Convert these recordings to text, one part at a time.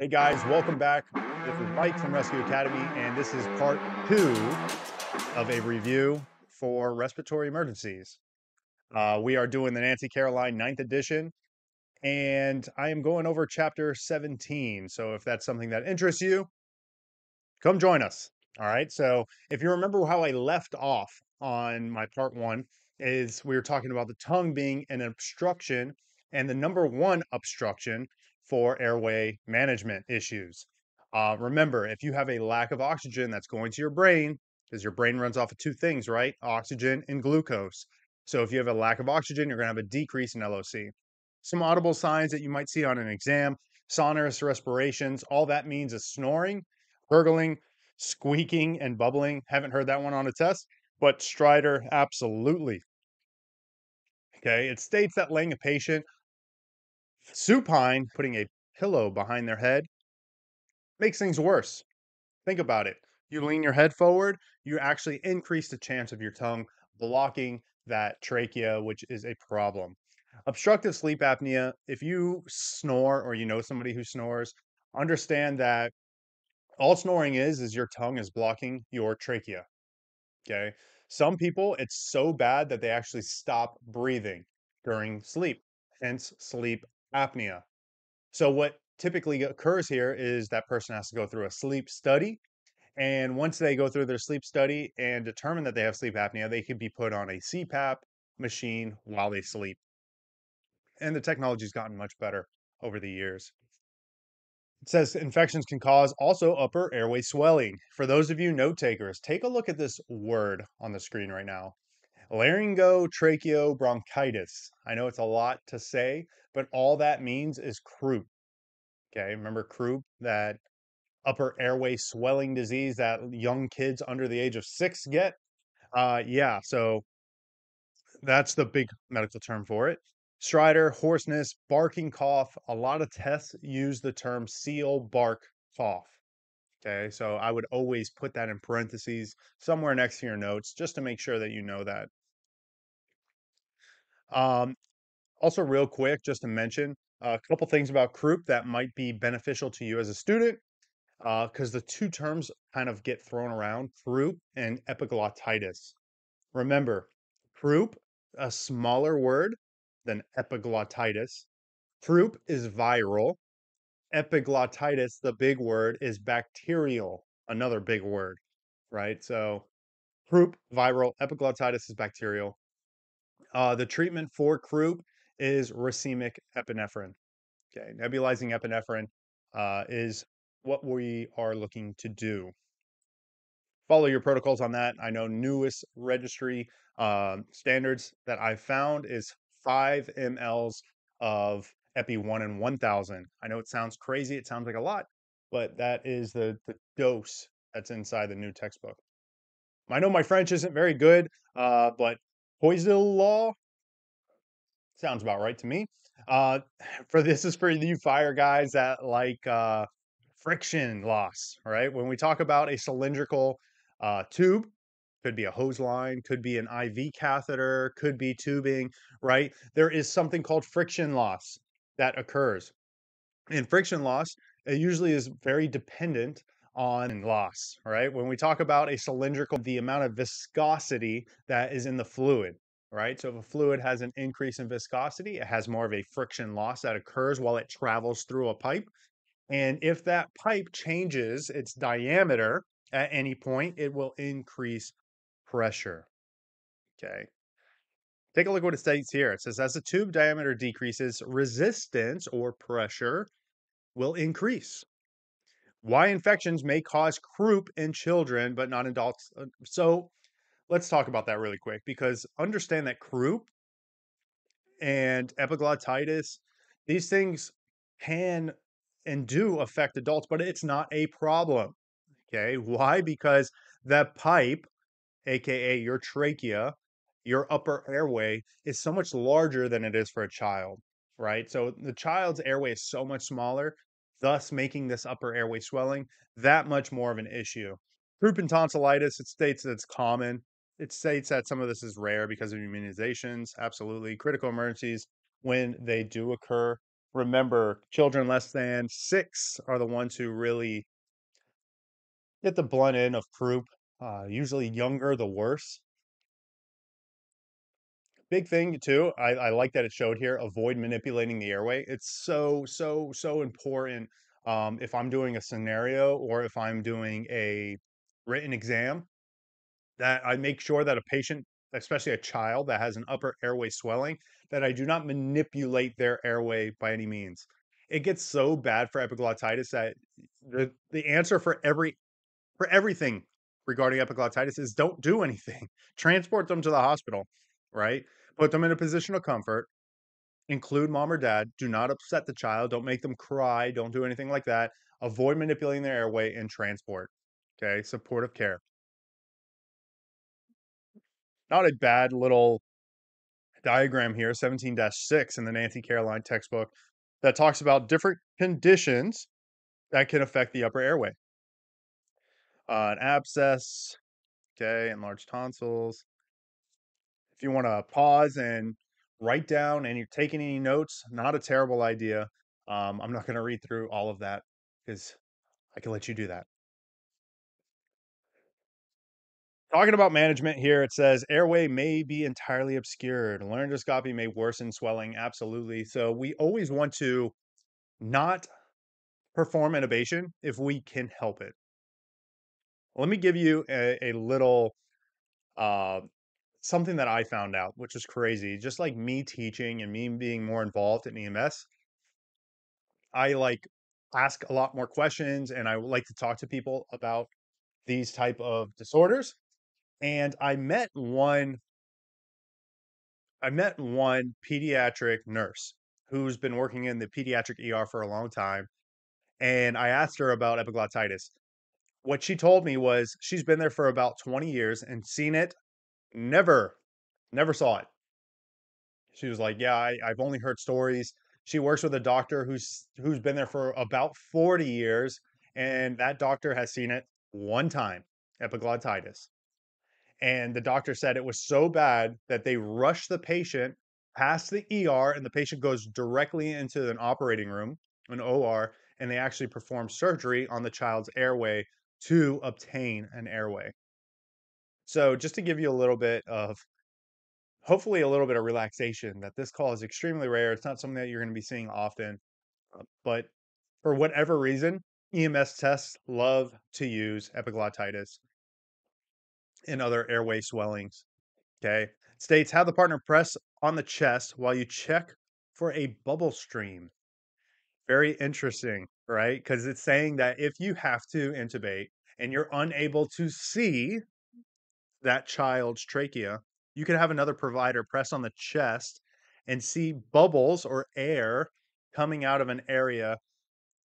Hey guys, welcome back. This is Mike from Rescue Academy, and this is part two of a review for respiratory emergencies. Uh, we are doing the Nancy Caroline ninth edition, and I am going over chapter 17. So if that's something that interests you, come join us. All right. So if you remember how I left off on my part one, is we were talking about the tongue being an obstruction, and the number one obstruction for airway management issues. Uh, remember, if you have a lack of oxygen that's going to your brain, because your brain runs off of two things, right? Oxygen and glucose. So if you have a lack of oxygen, you're going to have a decrease in LOC. Some audible signs that you might see on an exam sonorous respirations. All that means is snoring, gurgling, squeaking, and bubbling. Haven't heard that one on a test, but stridor, absolutely. Okay, it states that laying a patient supine, putting a pillow behind their head, makes things worse. Think about it. You lean your head forward, you actually increase the chance of your tongue blocking that trachea, which is a problem. Obstructive sleep apnea, if you snore or you know somebody who snores, understand that all snoring is is your tongue is blocking your trachea. Okay? Some people it's so bad that they actually stop breathing during sleep. Hence sleep apnea. So, what typically occurs here is that person has to go through a sleep study. And once they go through their sleep study and determine that they have sleep apnea, they can be put on a CPAP machine while they sleep. And the technology's gotten much better over the years. It says infections can cause also upper airway swelling. For those of you note takers, take a look at this word on the screen right now laryngotracheobronchitis. I know it's a lot to say, but all that means is croup. Okay, remember croup, that upper airway swelling disease that young kids under the age of six get? Uh, yeah, so that's the big medical term for it. Strider, hoarseness, barking cough. A lot of tests use the term seal bark cough. Okay, so I would always put that in parentheses somewhere next to your notes just to make sure that you know that um, also, real quick, just to mention a uh, couple things about Croup that might be beneficial to you as a student, because uh, the two terms kind of get thrown around: Croup and epiglottitis. Remember, Croup, a smaller word than epiglottitis. Croup is viral. Epiglottitis, the big word, is bacterial, another big word, right? So, croup, viral. Epiglottitis is bacterial. Uh, the treatment for croup is racemic epinephrine. Okay, nebulizing epinephrine uh, is what we are looking to do. Follow your protocols on that. I know newest registry um, standards that I found is 5 mLs of Epi 1 and 1000. I know it sounds crazy, it sounds like a lot, but that is the, the dose that's inside the new textbook. I know my French isn't very good, uh, but Hoysville law. Sounds about right to me. Uh, for this is for you fire guys that like uh, friction loss, right? When we talk about a cylindrical uh, tube, could be a hose line, could be an IV catheter, could be tubing, right? There is something called friction loss that occurs. And friction loss it usually is very dependent on loss, right? When we talk about a cylindrical, the amount of viscosity that is in the fluid, right? So if a fluid has an increase in viscosity, it has more of a friction loss that occurs while it travels through a pipe. And if that pipe changes its diameter at any point, it will increase pressure. Okay. Take a look what it states here. It says as the tube diameter decreases, resistance or pressure will increase why infections may cause croup in children but not adults. Uh, so let's talk about that really quick because understand that croup and epiglottitis, these things can and do affect adults, but it's not a problem. Okay. Why? Because that pipe, AKA your trachea, your upper airway, is so much larger than it is for a child, right? So the child's airway is so much smaller thus making this upper airway swelling that much more of an issue. Croup tonsillitis, it states that it's common. It states that some of this is rare because of immunizations, absolutely. Critical emergencies, when they do occur, remember children less than six are the ones who really get the blunt end of croup. Uh, usually younger, the worse big thing too I, I like that it showed here avoid manipulating the airway it's so so so important um, if i'm doing a scenario or if i'm doing a written exam that i make sure that a patient especially a child that has an upper airway swelling that i do not manipulate their airway by any means it gets so bad for epiglottitis that the, the answer for every for everything regarding epiglottitis is don't do anything transport them to the hospital right put them in a position of comfort, include mom or dad, do not upset the child, don't make them cry, don't do anything like that. Avoid manipulating their airway and transport. Okay, supportive care. Not a bad little diagram here, 17 6 in the Nancy Caroline textbook, that talks about different conditions that can affect the upper airway. Uh, an abscess, okay, enlarged tonsils, if you want to pause and write down and you're taking any notes, not a terrible idea. Um, I'm not going to read through all of that because I can let you do that. Talking about management here, it says airway may be entirely obscured. Laryngoscopy may worsen swelling. Absolutely. So we always want to not perform intubation if we can help it. Let me give you a, a little uh, something that I found out, which was crazy, just like me teaching and me being more involved in EMS, I like ask a lot more questions and I like to talk to people about these type of disorders. And I met one I met one pediatric nurse who's been working in the pediatric ER for a long time. And I asked her about epiglottitis. What she told me was she's been there for about 20 years and seen it Never, never saw it. She was like, "Yeah, I, I've only heard stories." She works with a doctor who's who's been there for about forty years, and that doctor has seen it one time, epiglottitis. And the doctor said it was so bad that they rushed the patient past the ER, and the patient goes directly into an operating room, an OR, and they actually perform surgery on the child's airway to obtain an airway. So, just to give you a little bit of hopefully a little bit of relaxation that this call is extremely rare. It's not something that you're going to be seeing often, uh, but for whatever reason, EMS tests love to use epiglottitis and other airway swellings. Okay. States have the partner press on the chest while you check for a bubble stream. Very interesting, right? Because it's saying that if you have to intubate and you're unable to see that child's trachea, you could have another provider press on the chest and see bubbles or air coming out of an area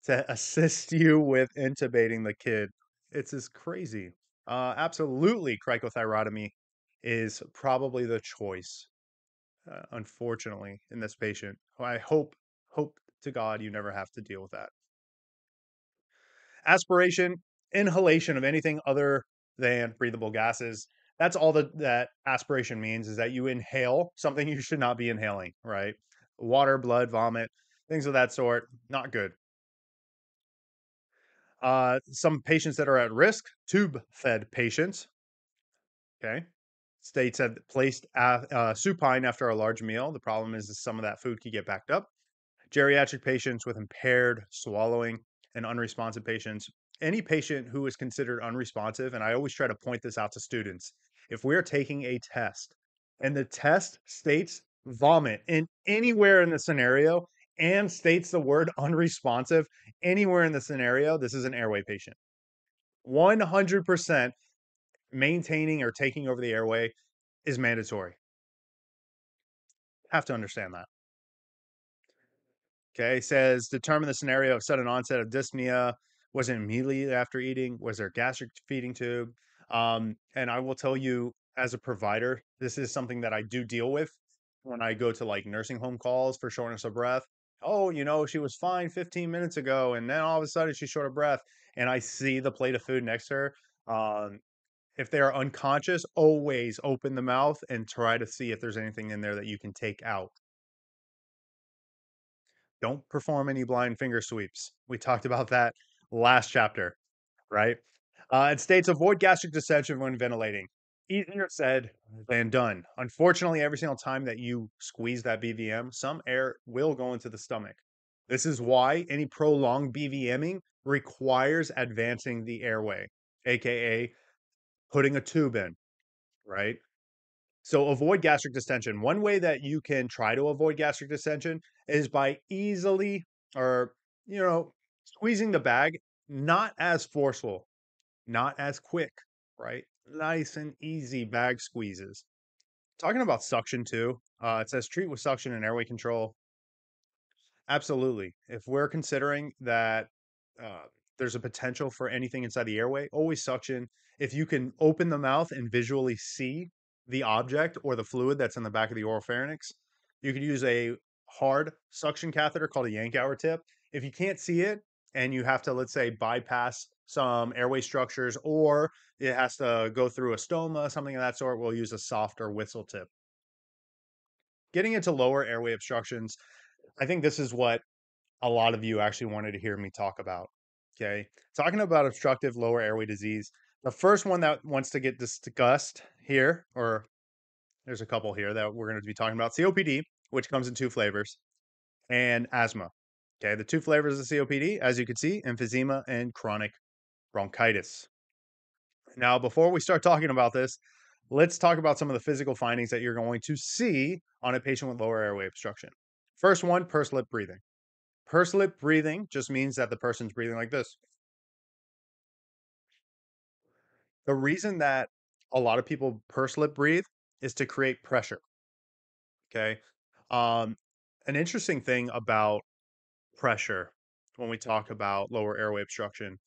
to assist you with intubating the kid. It's just crazy. Uh, absolutely, cricothyrotomy is probably the choice, uh, unfortunately, in this patient. I hope, hope to God you never have to deal with that. Aspiration, inhalation of anything other than breathable gases that's all that that aspiration means is that you inhale something you should not be inhaling, right? Water, blood, vomit, things of that sort, not good. Uh, some patients that are at risk, tube fed patients, okay, states have placed uh, supine after a large meal. The problem is that some of that food can get backed up. Geriatric patients with impaired swallowing and unresponsive patients. Any patient who is considered unresponsive, and I always try to point this out to students, if we are taking a test and the test states vomit in anywhere in the scenario and states the word unresponsive anywhere in the scenario, this is an airway patient. 100% maintaining or taking over the airway is mandatory. Have to understand that. Okay, says determine the scenario of sudden onset of dyspnea. Was it immediately after eating? Was there gastric feeding tube? Um, and I will tell you, as a provider, this is something that I do deal with when I go to like nursing home calls for shortness of breath. Oh, you know, she was fine 15 minutes ago, and then all of a sudden she's short of breath. And I see the plate of food next to her. Um, if they are unconscious, always open the mouth and try to see if there's anything in there that you can take out. Don't perform any blind finger sweeps. We talked about that last chapter, right? Uh, it states avoid gastric distension when ventilating. Easier said than done. Unfortunately, every single time that you squeeze that BVM, some air will go into the stomach. This is why any prolonged BVMing requires advancing the airway, aka putting a tube in, right? So avoid gastric distension. One way that you can try to avoid gastric distension is by easily or you know, squeezing the bag, not as forceful not as quick, right? Nice and easy bag squeezes. Talking about suction too, uh, it says treat with suction and airway control. Absolutely. If we're considering that uh, there's a potential for anything inside the airway, always suction. If you can open the mouth and visually see the object or the fluid that's in the back of the oral pharynx, you can use a hard suction catheter called a yank hour tip. If you can't see it and you have to, let's say, bypass some airway structures, or it has to go through a stoma, something of that sort, we'll use a softer whistle tip. Getting into lower airway obstructions, I think this is what a lot of you actually wanted to hear me talk about. Okay. Talking about obstructive lower airway disease, the first one that wants to get discussed here, or there's a couple here that we're going to be talking about COPD, which comes in two flavors, and asthma. Okay. The two flavors of COPD, as you can see, emphysema and chronic bronchitis. Now, before we start talking about this, let's talk about some of the physical findings that you're going to see on a patient with lower airway obstruction. First one, pursed lip breathing. Pursed lip breathing just means that the person's breathing like this. The reason that a lot of people pursed lip breathe is to create pressure. Okay. Um, an interesting thing about pressure when we talk about lower airway obstruction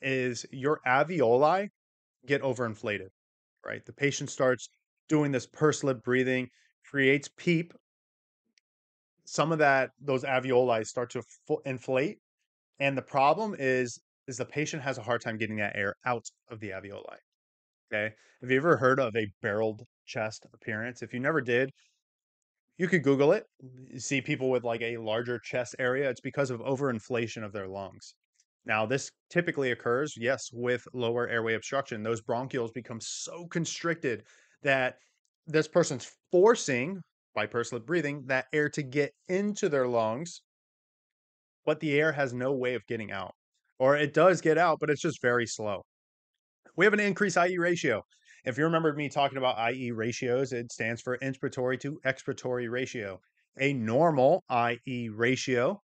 is your alveoli get overinflated, right? The patient starts doing this pursed lip breathing, creates PEEP. Some of that, those alveoli start to inflate. And the problem is, is the patient has a hard time getting that air out of the alveoli. Okay. Have you ever heard of a barreled chest appearance? If you never did, you could Google it. You see people with like a larger chest area. It's because of overinflation of their lungs. Now, this typically occurs, yes, with lower airway obstruction. Those bronchioles become so constricted that this person's forcing by pursed breathing that air to get into their lungs, but the air has no way of getting out. Or it does get out, but it's just very slow. We have an increased IE ratio. If you remember me talking about IE ratios, it stands for inspiratory to expiratory ratio. A normal IE ratio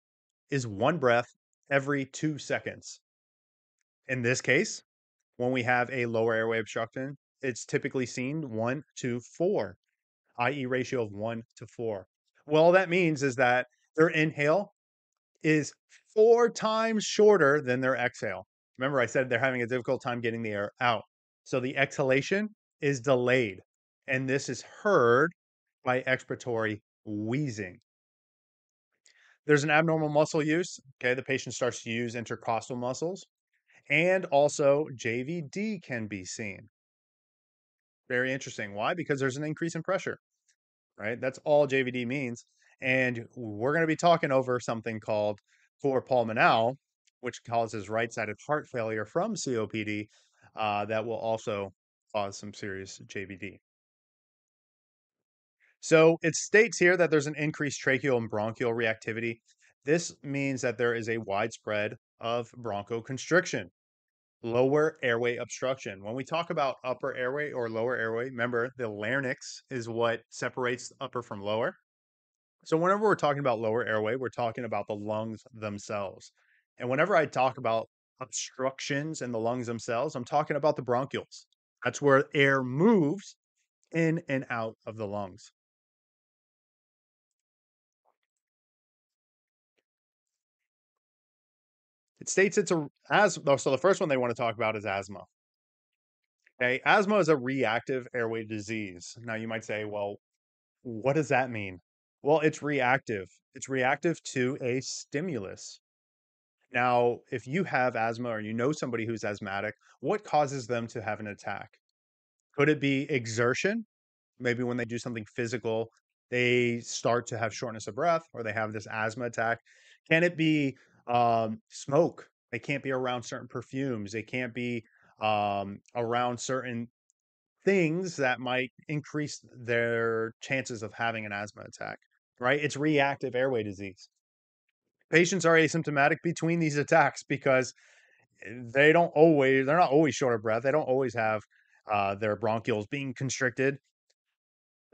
is one breath every two seconds. In this case, when we have a lower airway obstruction, it's typically seen one to four, i.e., ratio of one to four. Well, all that means is that their inhale is four times shorter than their exhale. Remember, I said they're having a difficult time getting the air out. So the exhalation is delayed, and this is heard by expiratory wheezing. There's an abnormal muscle use. Okay, the patient starts to use intercostal muscles. And also JVD can be seen. Very interesting. Why? Because there's an increase in pressure, right? That's all JVD means. And we're going to be talking over something called chlorpulmonal, which causes right sided heart failure from COPD, uh, that will also cause some serious JVD. So it states here that there's an increased tracheal and bronchial reactivity. This means that there is a widespread of bronchoconstriction, lower airway obstruction. When we talk about upper airway or lower airway, remember the larynx is what separates upper from lower. So whenever we're talking about lower airway, we're talking about the lungs themselves. And whenever I talk about obstructions in the lungs themselves, I'm talking about the bronchioles. That's where air moves in and out of the lungs. states it's a asthma. Oh, so the first one they want to talk about is asthma. Okay, asthma is a reactive airway disease. Now you might say, well, what does that mean? Well, it's reactive. It's reactive to a stimulus. Now, if you have asthma or you know somebody who's asthmatic, what causes them to have an attack? Could it be exertion? Maybe when they do something physical, they start to have shortness of breath or they have this asthma attack. Can it be um, smoke. They can't be around certain perfumes. They can't be um, around certain things that might increase their chances of having an asthma attack, right? It's reactive airway disease. Patients are asymptomatic between these attacks because eh, they don't always, they're not always short of breath. They don't always have uh, their bronchioles being constricted.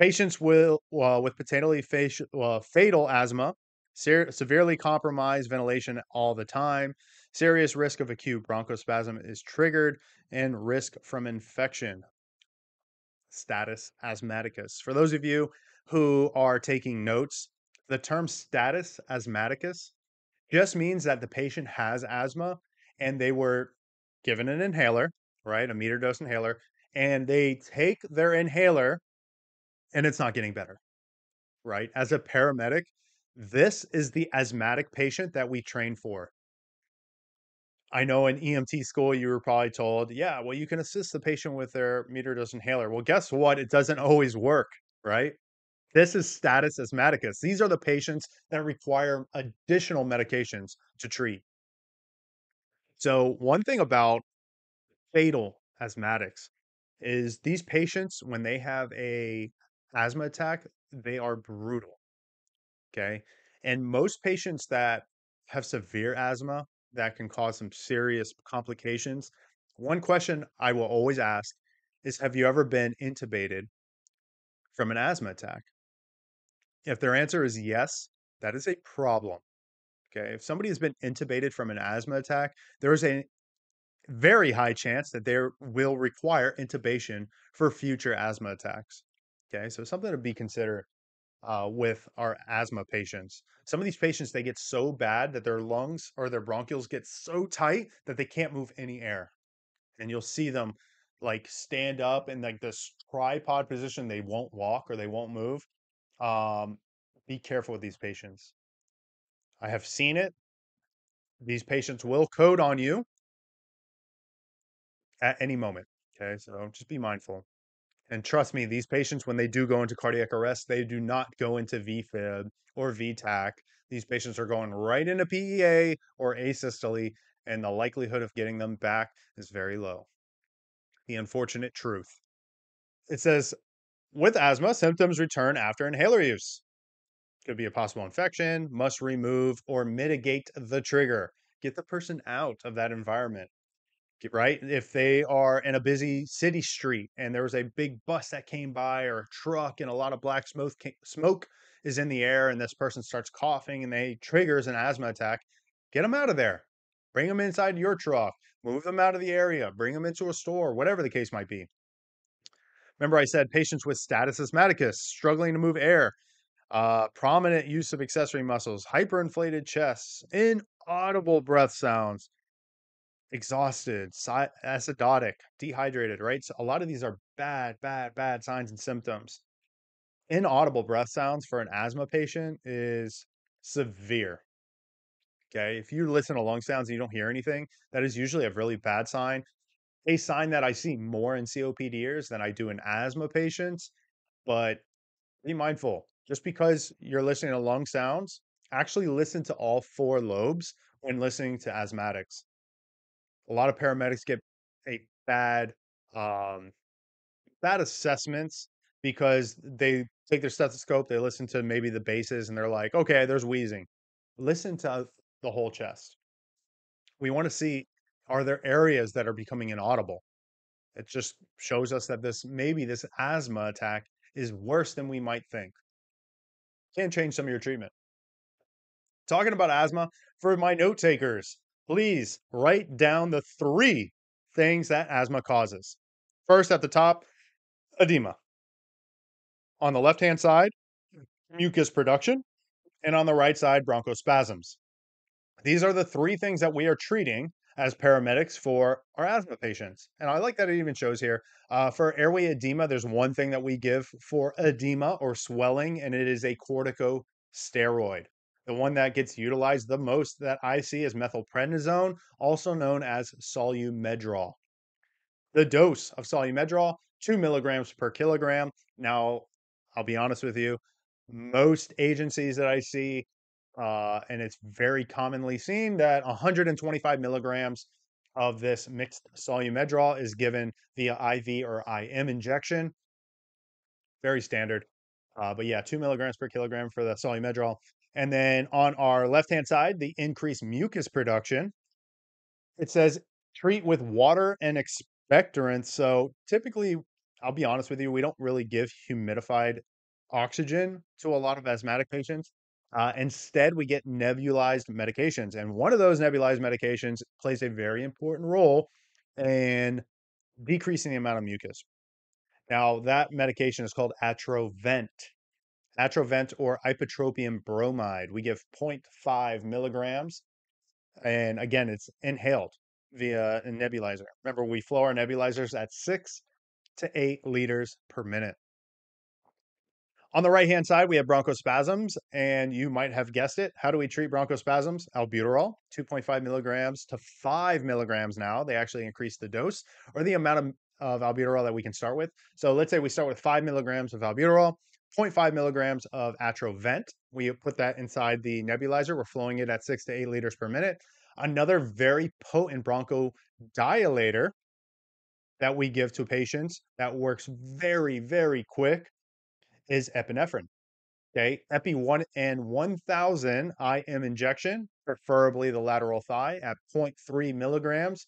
Patients will, uh, with potentially facial, uh, fatal asthma Ser- severely compromised ventilation all the time. Serious risk of acute bronchospasm is triggered and risk from infection. Status asthmaticus. For those of you who are taking notes, the term status asthmaticus just means that the patient has asthma and they were given an inhaler, right? A meter dose inhaler, and they take their inhaler and it's not getting better, right? As a paramedic, this is the asthmatic patient that we train for. I know in EMT school, you were probably told, yeah, well, you can assist the patient with their meter dose inhaler. Well, guess what? It doesn't always work, right? This is status asthmaticus. These are the patients that require additional medications to treat. So, one thing about fatal asthmatics is these patients, when they have a asthma attack, they are brutal. Okay. And most patients that have severe asthma that can cause some serious complications, one question I will always ask is Have you ever been intubated from an asthma attack? If their answer is yes, that is a problem. Okay. If somebody has been intubated from an asthma attack, there is a very high chance that they will require intubation for future asthma attacks. Okay. So something to be considered uh, with our asthma patients. Some of these patients, they get so bad that their lungs or their bronchioles get so tight that they can't move any air. And you'll see them like stand up in like this tripod position. They won't walk or they won't move. Um, be careful with these patients. I have seen it. These patients will code on you at any moment. Okay, so just be mindful. And trust me, these patients, when they do go into cardiac arrest, they do not go into VFib or VTAC. These patients are going right into PEA or asystole, and the likelihood of getting them back is very low. The unfortunate truth. It says with asthma, symptoms return after inhaler use. Could be a possible infection, must remove or mitigate the trigger. Get the person out of that environment right? If they are in a busy city street and there was a big bus that came by or a truck and a lot of black smoke smoke is in the air and this person starts coughing and they triggers an asthma attack, get them out of there. Bring them inside your truck, move them out of the area, bring them into a store, whatever the case might be. Remember, I said patients with status asthmaticus, struggling to move air, uh, prominent use of accessory muscles, hyperinflated chests, inaudible breath sounds, exhausted, si- acidotic, dehydrated, right? So a lot of these are bad, bad, bad signs and symptoms. Inaudible breath sounds for an asthma patient is severe. Okay. If you listen to lung sounds and you don't hear anything, that is usually a really bad sign. A sign that I see more in COPDers than I do in asthma patients, but be mindful. Just because you're listening to lung sounds, actually listen to all four lobes when listening to asthmatics. A lot of paramedics get a bad um, bad assessments because they take their stethoscope, they listen to maybe the bases, and they're like, okay, there's wheezing. Listen to the whole chest. We want to see are there areas that are becoming inaudible? It just shows us that this maybe this asthma attack is worse than we might think. Can change some of your treatment. Talking about asthma, for my note takers, please write down the three things that asthma causes. First, at the top, edema. On the left hand side, mucus production, and on the right side, bronchospasms. These are the three things that we are treating as paramedics for our asthma patients. And I like that it even shows here. Uh, for airway edema, there's one thing that we give for edema or swelling, and it is a corticosteroid. The one that gets utilized the most that I see is methylprednisone, also known as solumedrol. The dose of solumedrol, two milligrams per kilogram. Now, I'll be honest with you, most agencies that I see, uh, and it's very commonly seen that 125 milligrams of this mixed solumedrol is given via IV or IM injection. Very standard. Uh, but yeah, two milligrams per kilogram for the solumedrol. And then on our left hand side, the increased mucus production. It says treat with water and expectorants. So typically, I'll be honest with you, we don't really give humidified oxygen to a lot of asthmatic patients. Uh, instead, we get nebulized medications. And one of those nebulized medications plays a very important role in decreasing the amount of mucus. Now, that medication is called Atrovent. Atrovent or ipratropium bromide. We give 0.5 milligrams. And again, it's inhaled via a nebulizer. Remember, we flow our nebulizers at six to eight liters per minute. On the right hand side, we have bronchospasms, and you might have guessed it. How do we treat bronchospasms? Albuterol, 2.5 milligrams to 5 milligrams now. They actually increase the dose or the amount of, of albuterol that we can start with. So let's say we start with 5 milligrams of albuterol. 0.5 milligrams of Atrovent. We put that inside the nebulizer. We're flowing it at six to eight liters per minute. Another very potent bronchodilator that we give to patients that works very, very quick is epinephrine. Okay, Epi 1 and 1000 IM injection, preferably the lateral thigh at 0.3 milligrams,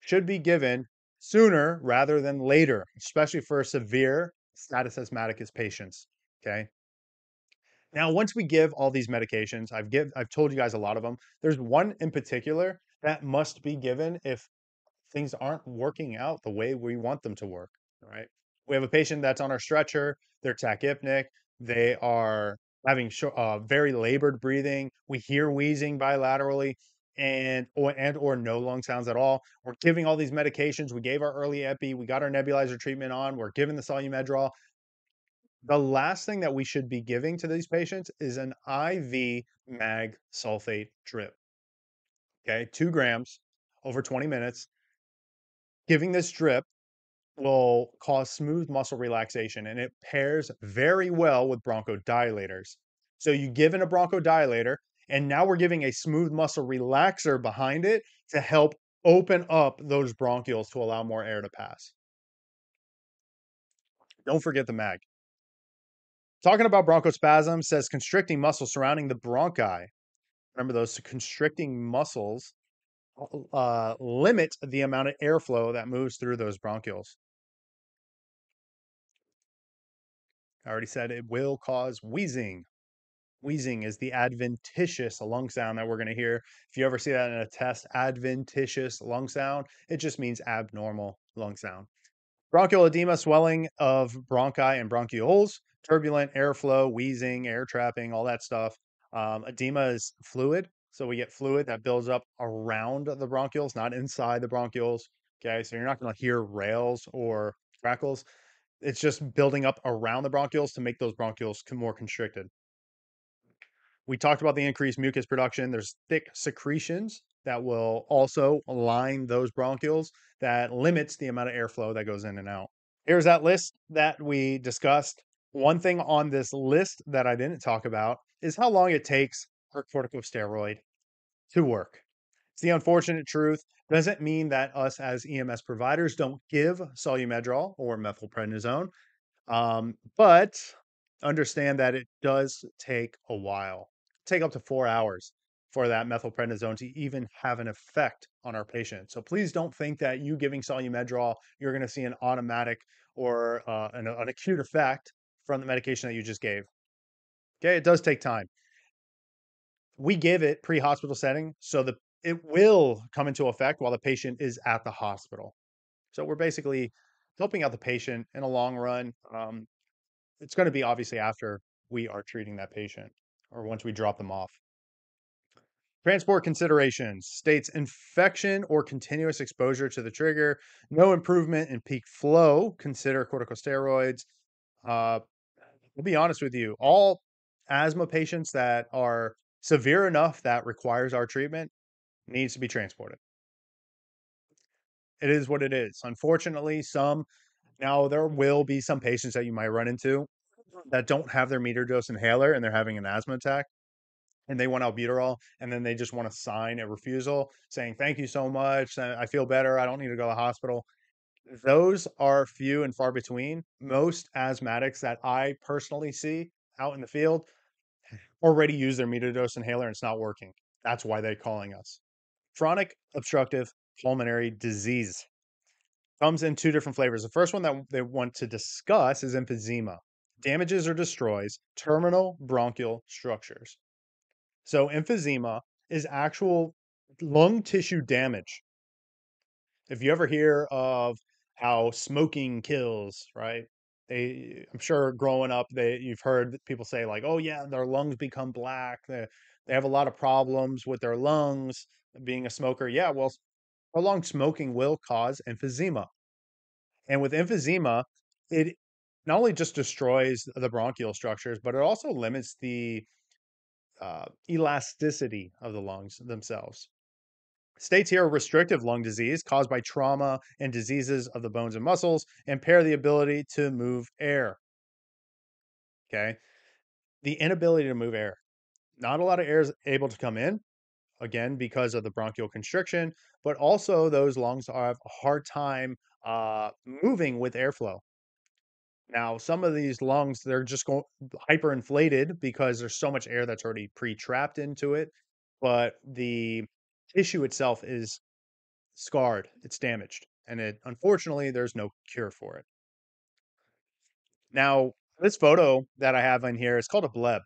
should be given sooner rather than later, especially for severe status asthmaticus patients. Okay. Now, once we give all these medications, I've give I've told you guys a lot of them. There's one in particular that must be given if things aren't working out the way we want them to work. Right? We have a patient that's on our stretcher. They're tachypnic. They are having uh, very labored breathing. We hear wheezing bilaterally and or and or no lung sounds at all. We're giving all these medications. We gave our early epi. We got our nebulizer treatment on. We're giving the solumedrol the last thing that we should be giving to these patients is an IV mag sulfate drip. Okay, two grams over 20 minutes. Giving this drip will cause smooth muscle relaxation and it pairs very well with bronchodilators. So you give in a bronchodilator, and now we're giving a smooth muscle relaxer behind it to help open up those bronchioles to allow more air to pass. Don't forget the mag. Talking about bronchospasm says constricting muscle surrounding the bronchi. Remember those constricting muscles uh, uh, limit the amount of airflow that moves through those bronchioles. I already said it will cause wheezing. Wheezing is the adventitious lung sound that we're going to hear. If you ever see that in a test, adventitious lung sound, it just means abnormal lung sound. Bronchial edema, swelling of bronchi and bronchioles, turbulent airflow, wheezing, air trapping, all that stuff. Um, edema is fluid. So we get fluid that builds up around the bronchioles, not inside the bronchioles. Okay. So you're not going to hear rails or crackles. It's just building up around the bronchioles to make those bronchioles more constricted. We talked about the increased mucus production. There's thick secretions that will also line those bronchioles that limits the amount of airflow that goes in and out. Here's that list that we discussed one thing on this list that I didn't talk about is how long it takes for corticosteroid to work. It's the unfortunate truth. Doesn't mean that us as EMS providers don't give solumedrol or methylprednisone, um, but understand that it does take a while. Take up to four hours for that methylprednisone to even have an effect on our patient. So please don't think that you giving solumedrol, you're going to see an automatic or uh, an, an acute effect from the medication that you just gave. Okay, it does take time. We give it pre-hospital setting, so the it will come into effect while the patient is at the hospital. So we're basically helping out the patient in a long run. Um, it's going to be obviously after we are treating that patient or once we drop them off. Transport considerations states infection or continuous exposure to the trigger, no improvement in peak flow, consider corticosteroids, uh, I'll be honest with you, all asthma patients that are severe enough that requires our treatment needs to be transported. It is what it is. Unfortunately, some now there will be some patients that you might run into that don't have their meter dose inhaler and they're having an asthma attack and they want albuterol and then they just want to sign a refusal saying thank you so much i feel better i don't need to go to the hospital those are few and far between. Most asthmatics that I personally see out in the field already use their meter dose inhaler and it's not working. That's why they're calling us. Chronic obstructive pulmonary disease comes in two different flavors. The first one that they want to discuss is emphysema, damages or destroys terminal bronchial structures. So, emphysema is actual lung tissue damage. If you ever hear of how smoking kills, right? They, I'm sure growing up, they you've heard people say like, "Oh yeah, their lungs become black. They, they have a lot of problems with their lungs being a smoker." Yeah, well, prolonged smoking will cause emphysema, and with emphysema, it not only just destroys the bronchial structures, but it also limits the uh, elasticity of the lungs themselves. States here are restrictive lung disease caused by trauma and diseases of the bones and muscles, impair the ability to move air. Okay. The inability to move air. Not a lot of air is able to come in, again, because of the bronchial constriction, but also those lungs have a hard time uh, moving with airflow. Now, some of these lungs, they're just going hyperinflated because there's so much air that's already pre trapped into it. But the tissue itself is scarred, it's damaged, and it unfortunately there's no cure for it. Now, this photo that I have in here is called a bleb.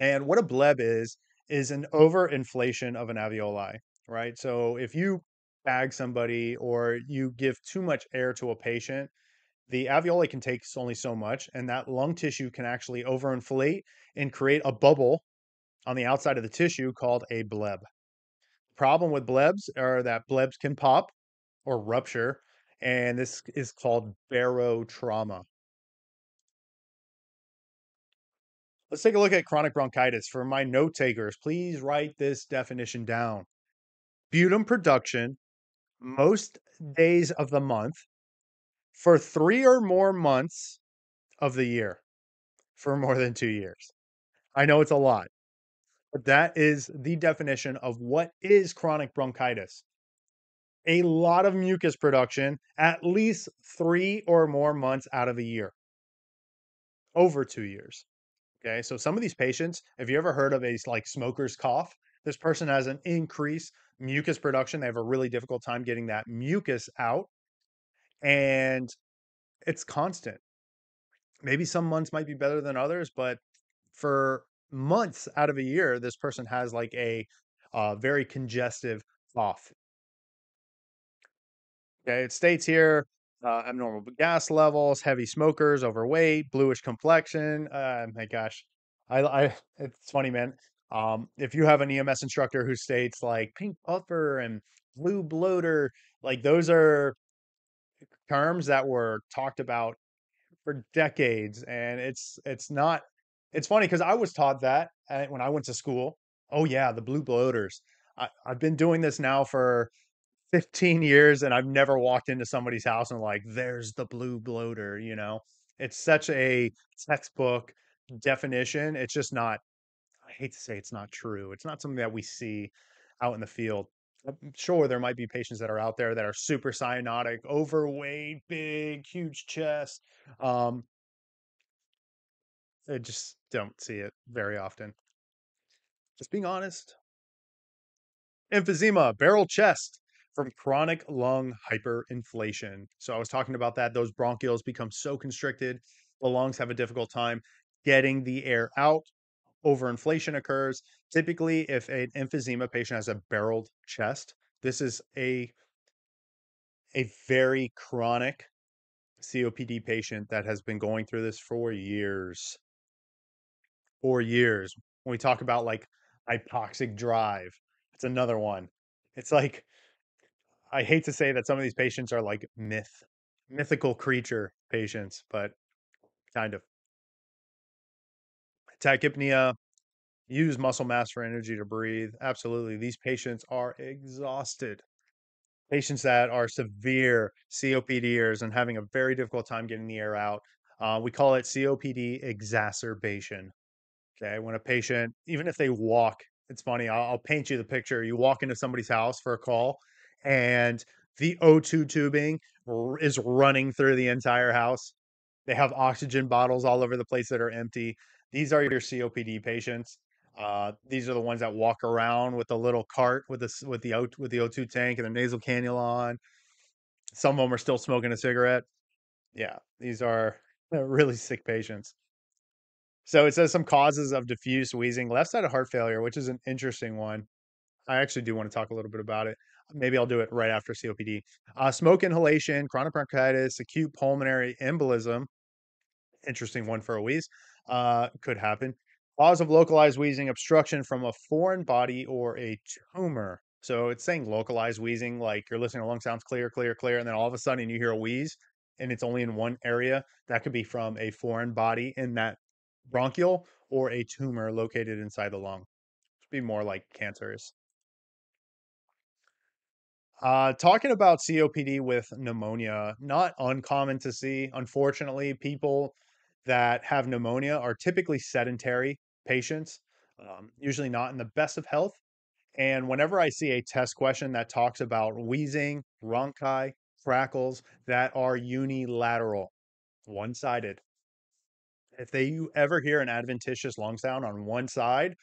And what a bleb is is an overinflation of an alveoli, right? So if you bag somebody or you give too much air to a patient, the alveoli can take only so much, and that lung tissue can actually overinflate and create a bubble on the outside of the tissue called a bleb problem with blebs are that blebs can pop or rupture, and this is called barotrauma. Let's take a look at chronic bronchitis. For my note takers, please write this definition down. Butum production most days of the month for three or more months of the year for more than two years. I know it's a lot, but that is the definition of what is chronic bronchitis. A lot of mucus production, at least three or more months out of a year, over two years. Okay, so some of these patients, have you ever heard of a like smoker's cough? This person has an increased mucus production. They have a really difficult time getting that mucus out, and it's constant. Maybe some months might be better than others, but for months out of a year, this person has like a uh, very congestive cough. Okay, it states here uh, abnormal gas levels, heavy smokers, overweight, bluish complexion. Uh, my gosh, I, I it's funny, man. Um, if you have an EMS instructor who states like pink puffer and blue bloater, like those are terms that were talked about for decades, and it's it's not it's funny because I was taught that eh, when I went to school. Oh yeah, the blue bloaters. I, I've been doing this now for 15 years, and I've never walked into somebody's house and like, there's the blue bloater. You know, it's such a textbook definition. It's just not. I hate to say it's not true. It's not something that we see out in the field. I'm sure there might be patients that are out there that are super cyanotic, overweight, big, huge chest, um, I just don't see it very often. Just being honest. Emphysema, barrel chest from chronic lung hyperinflation. So I was talking about that. Those bronchioles become so constricted, the lungs have a difficult time getting the air out. Overinflation occurs. Typically, if an emphysema patient has a barreled chest, this is a a very chronic COPD patient that has been going through this for years four years. When we talk about like hypoxic drive, it's another one. It's like I hate to say that some of these patients are like myth, mythical creature patients, but kind of. Tachypnea, use muscle mass for energy to breathe. Absolutely. These patients are exhausted. Patients that are severe COPDers and having a very difficult time getting the air out. Uh, we call it COPD exacerbation. Okay. When a patient, even if they walk, it's funny, I'll, I'll paint you the picture. You walk into somebody's house for a call and the O2 tubing is running through the entire house. They have oxygen bottles all over the place that are empty. These are your COPD patients. Uh, these are the ones that walk around with a little cart with the with the o, with the O2 tank and their nasal cannula on. Some of them are still smoking a cigarette. Yeah, these are really sick patients. So it says some causes of diffuse wheezing, left side of heart failure, which is an interesting one. I actually do want to talk a little bit about it. Maybe I'll do it right after COPD. Uh, smoke inhalation, chronic bronchitis, acute pulmonary embolism. Interesting one for a wheeze. Uh, could happen. Cause of localized wheezing, obstruction from a foreign body or a tumor. So it's saying localized wheezing, like you're listening to lung sounds clear, clear, clear, and then all of a sudden you hear a wheeze and it's only in one area. That could be from a foreign body in that bronchial or a tumor located inside the lung. It'd be more like cancers. Uh, talking about COPD with pneumonia, not uncommon to see. Unfortunately, people that have pneumonia are typically sedentary patients, um, usually not in the best of health. And whenever I see a test question that talks about wheezing, ronchi, crackles that are unilateral, one sided, if they you ever hear an adventitious lung sound on one side,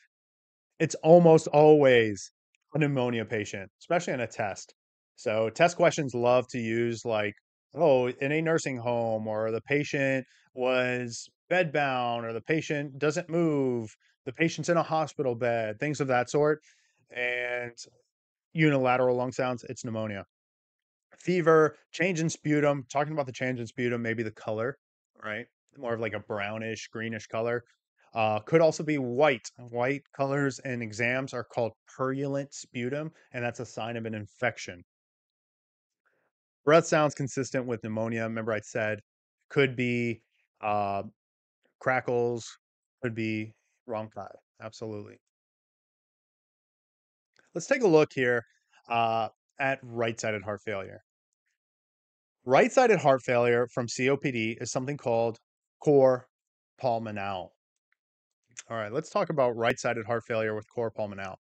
it's almost always a pneumonia patient, especially in a test. So test questions love to use like, oh, in a nursing home, or the patient was bedbound, or the patient doesn't move, the patient's in a hospital bed, things of that sort. And unilateral lung sounds, it's pneumonia. Fever, change in sputum, talking about the change in sputum, maybe the color, right? more of like a brownish, greenish color. Uh, could also be white. White colors and exams are called purulent sputum, and that's a sign of an infection. Breath sounds consistent with pneumonia. Remember, I said could be uh, crackles, could be ronchi. Absolutely. Let's take a look here uh, at right sided heart failure. Right sided heart failure from COPD is something called core pulmonal. All right, let's talk about right-sided heart failure with core pulmonal.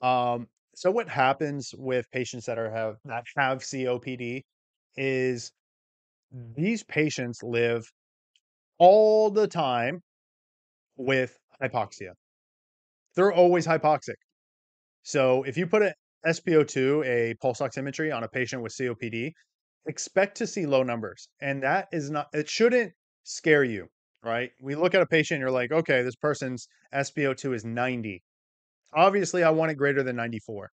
Um, so what happens with patients that are have that have COPD is these patients live all the time with hypoxia. They're always hypoxic. So if you put an SpO2, a pulse oximetry on a patient with COPD, expect to see low numbers. And that is not it shouldn't scare you, right? We look at a patient, you're like, okay, this person's SpO2 is 90. Obviously, I want it greater than 94.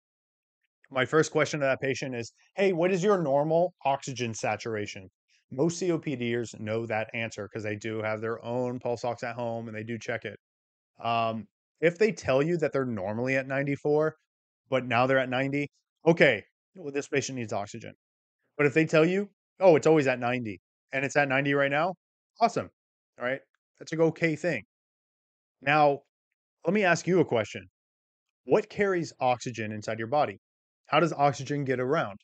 My first question to that patient is, hey, what is your normal oxygen saturation? Most COPDers know that answer because they do have their own pulse ox at home and they do check it. Um, if they tell you that they're normally at 94, but now they're at 90, okay, well, this patient needs oxygen. But if they tell you, oh, it's always at 90 and it's at 90 right now, Awesome. All right. That's an okay thing. Now, let me ask you a question. What carries oxygen inside your body? How does oxygen get around?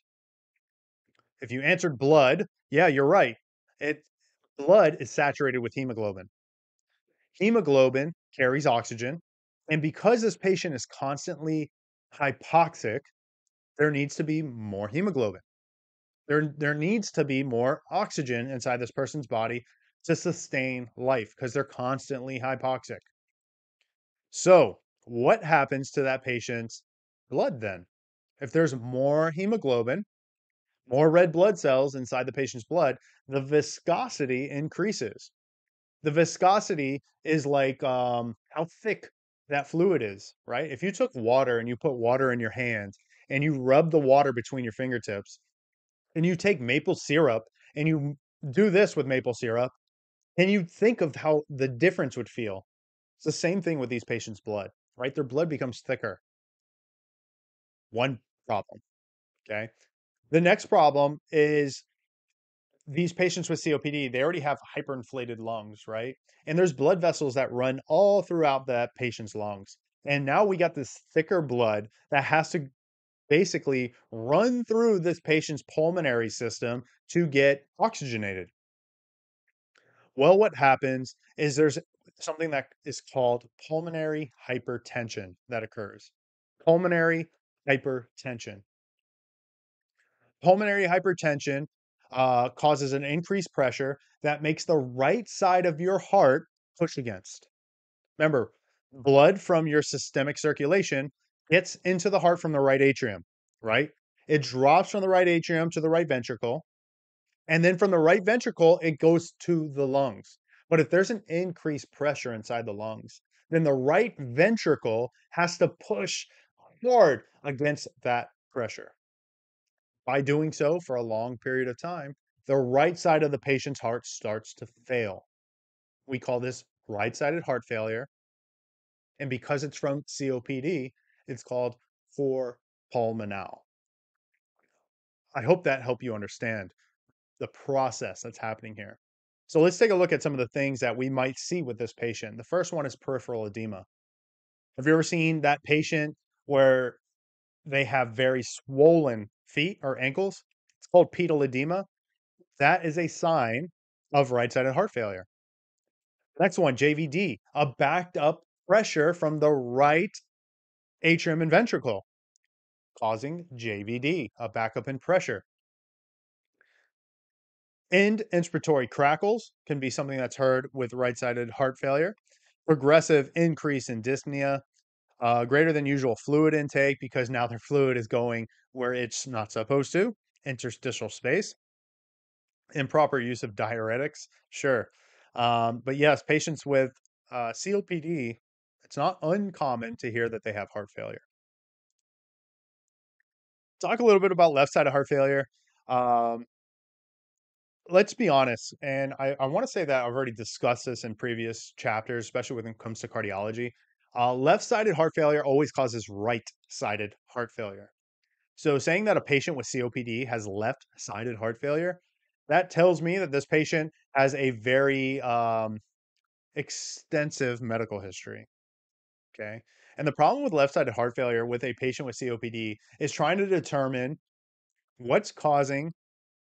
If you answered blood, yeah, you're right. It blood is saturated with hemoglobin. Hemoglobin carries oxygen, and because this patient is constantly hypoxic, there needs to be more hemoglobin. There, there needs to be more oxygen inside this person's body to sustain life because they're constantly hypoxic. So, what happens to that patient's blood then? If there's more hemoglobin, more red blood cells inside the patient's blood, the viscosity increases. The viscosity is like um, how thick that fluid is, right? If you took water and you put water in your hand and you rub the water between your fingertips and you take maple syrup and you do this with maple syrup and you think of how the difference would feel. It's the same thing with these patients' blood, right? Their blood becomes thicker. One problem. Okay. The next problem is these patients with COPD, they already have hyperinflated lungs, right? And there's blood vessels that run all throughout that patient's lungs. And now we got this thicker blood that has to basically run through this patient's pulmonary system to get oxygenated. Well, what happens is there's something that is called pulmonary hypertension that occurs. Pulmonary hypertension. Pulmonary hypertension uh, causes an increased pressure that makes the right side of your heart push against. Remember, blood from your systemic circulation gets into the heart from the right atrium, right? It drops from the right atrium to the right ventricle. And then from the right ventricle, it goes to the lungs. But if there's an increased pressure inside the lungs, then the right ventricle has to push hard against that pressure. By doing so for a long period of time, the right side of the patient's heart starts to fail. We call this right sided heart failure. And because it's from COPD, it's called for pulmonal. I hope that helped you understand the process that's happening here. So let's take a look at some of the things that we might see with this patient. The first one is peripheral edema. Have you ever seen that patient where they have very swollen feet or ankles? It's called pedal edema. That is a sign of right sided heart failure. Next one, JVD, a backed up pressure from the right atrium and ventricle, causing JVD, a backup in pressure. End inspiratory crackles can be something that's heard with right sided heart failure. Progressive increase in dyspnea, uh, greater than usual fluid intake because now their fluid is going where it's not supposed to, interstitial space. Improper use of diuretics, sure. Um, but yes, patients with uh, COPD, it's not uncommon to hear that they have heart failure. Talk a little bit about left sided heart failure. Um, let's be honest, and I, I want to say that I've already discussed this in previous chapters, especially when it comes to cardiology. Uh, left sided heart failure always causes right sided heart failure. So, saying that a patient with COPD has left sided heart failure, that tells me that this patient has a very um, extensive medical history. Okay. And the problem with left sided heart failure with a patient with COPD is trying to determine what's causing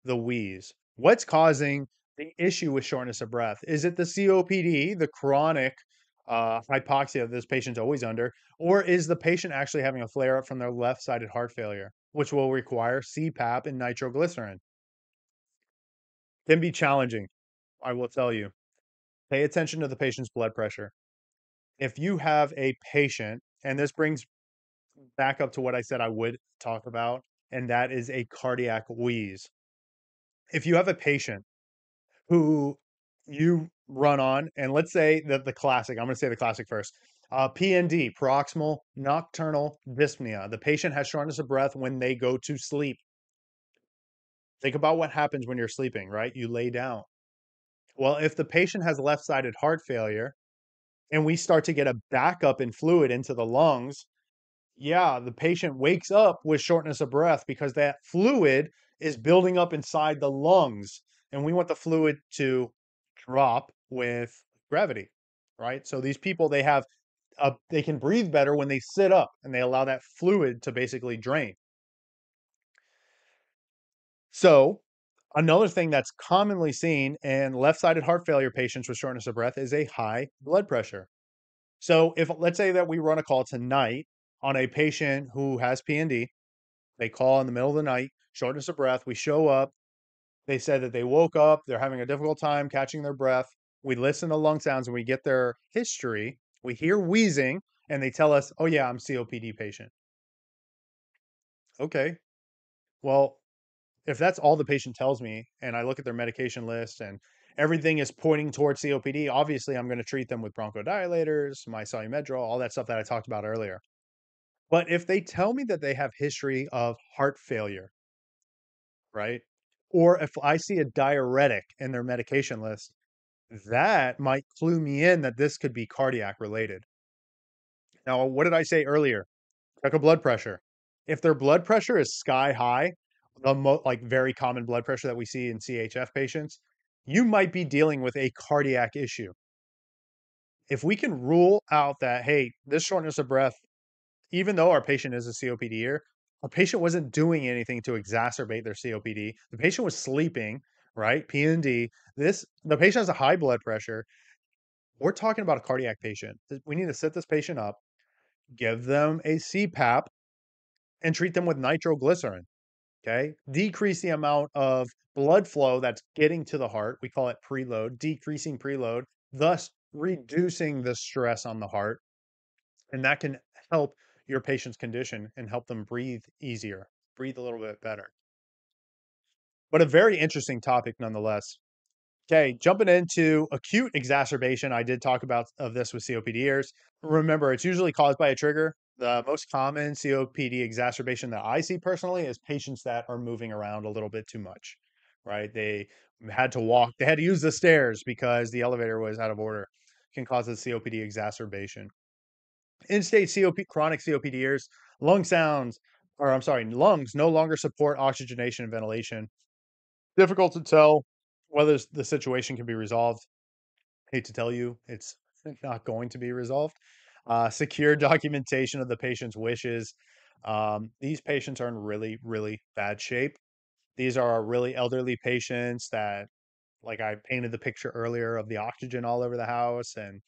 the wheeze, what's causing the issue with shortness of breath? Is it the COPD, the chronic uh, hypoxia this patient's always under, or is the patient actually having a flare up from their left sided heart failure, which will require CPAP and nitroglycerin? Can be challenging, I will tell you. Pay attention to the patient's blood pressure. If you have a patient, and this brings back up to what I said I would talk about, and that is a cardiac wheeze if you have a patient who you run on, and let's say that the classic, I'm going to say the classic first. Uh, PND, paroxysmal nocturnal dyspnea. The patient has shortness of breath when they go to sleep. Think about what happens when you're sleeping, right? You lay down. Well, if the patient has left sided heart failure and we start to get a backup in fluid into the lungs, yeah, the patient wakes up with shortness of breath because that fluid is building up inside the lungs, and we want the fluid to drop with gravity, right? So these people they have they can breathe better when they sit up and they allow that fluid to basically drain. So, another thing that's commonly seen in left sided heart failure patients with shortness of breath is a high blood pressure. So, if let's say that we run a call tonight on a patient who has PND, they call in the middle of the night, shortness of breath. We show up. They said that they woke up, they're having a difficult time catching their breath. We listen to lung sounds and we get their history. We hear wheezing and they tell us, oh, yeah, I'm COPD patient. Okay. Well, if that's all the patient tells me and I look at their medication list and everything is pointing towards COPD, obviously I'm going to treat them with bronchodilators, my solumedrol, all that stuff that I talked about earlier. But if they tell me that they have history of heart failure, right? Or if I see a diuretic in their medication list, that might clue me in that this could be cardiac related. Now, what did I say earlier? Check a blood pressure. If their blood pressure is sky high, the mo- like very common blood pressure that we see in CHF patients, you might be dealing with a cardiac issue. If we can rule out that, hey, this shortness of breath, even though our patient is a COPDer, the patient wasn't doing anything to exacerbate their COPD. The patient was sleeping, right? PND. This the patient has a high blood pressure. We're talking about a cardiac patient. We need to set this patient up, give them a CPAP, and treat them with nitroglycerin. Okay. Decrease the amount of blood flow that's getting to the heart. We call it preload, decreasing preload, thus reducing the stress on the heart. And that can help your patient's condition and help them breathe easier, breathe a little bit better. But a very interesting topic nonetheless. Okay, jumping into acute exacerbation, I did talk about of this with COPDers. Remember, it's usually caused by a trigger. The most common COPD exacerbation that I see personally is patients that are moving around a little bit too much, right? They had to walk, they had to use the stairs because the elevator was out of order, can cause a COPD exacerbation. In-state COP, chronic COPDers, lung sounds, or I'm sorry, lungs no longer support oxygenation and ventilation. Difficult to tell whether the situation can be resolved. Hate to tell you, it's not going to be resolved. Uh, secure documentation of the patient's wishes. Um, these patients are in really, really bad shape. These are our really elderly patients that, like I painted the picture earlier of the oxygen all over the house and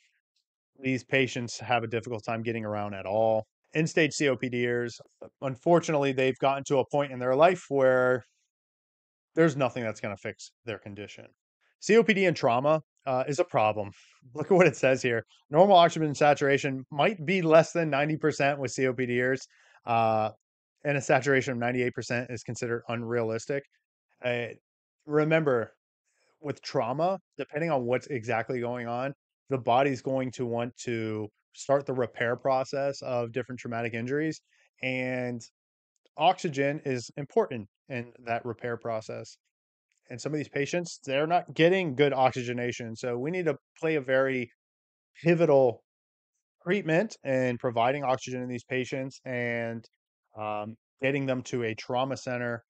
these patients have a difficult time getting around at all. End stage COPDers, uh, unfortunately, they've gotten to a point in their life where there's nothing that's going to fix their condition. COPD and trauma uh, is a problem. Look at what it says here. Normal oxygen saturation might be less than 90% with COPDers, uh, and a saturation of 98% is considered unrealistic. Uh, remember, with trauma, depending on what's exactly going on, the body's going to want to start the repair process of different traumatic injuries. And oxygen is important in that repair process. And some of these patients, they're not getting good oxygenation. So we need to play a very pivotal treatment in providing oxygen in these patients and um, getting them to a trauma center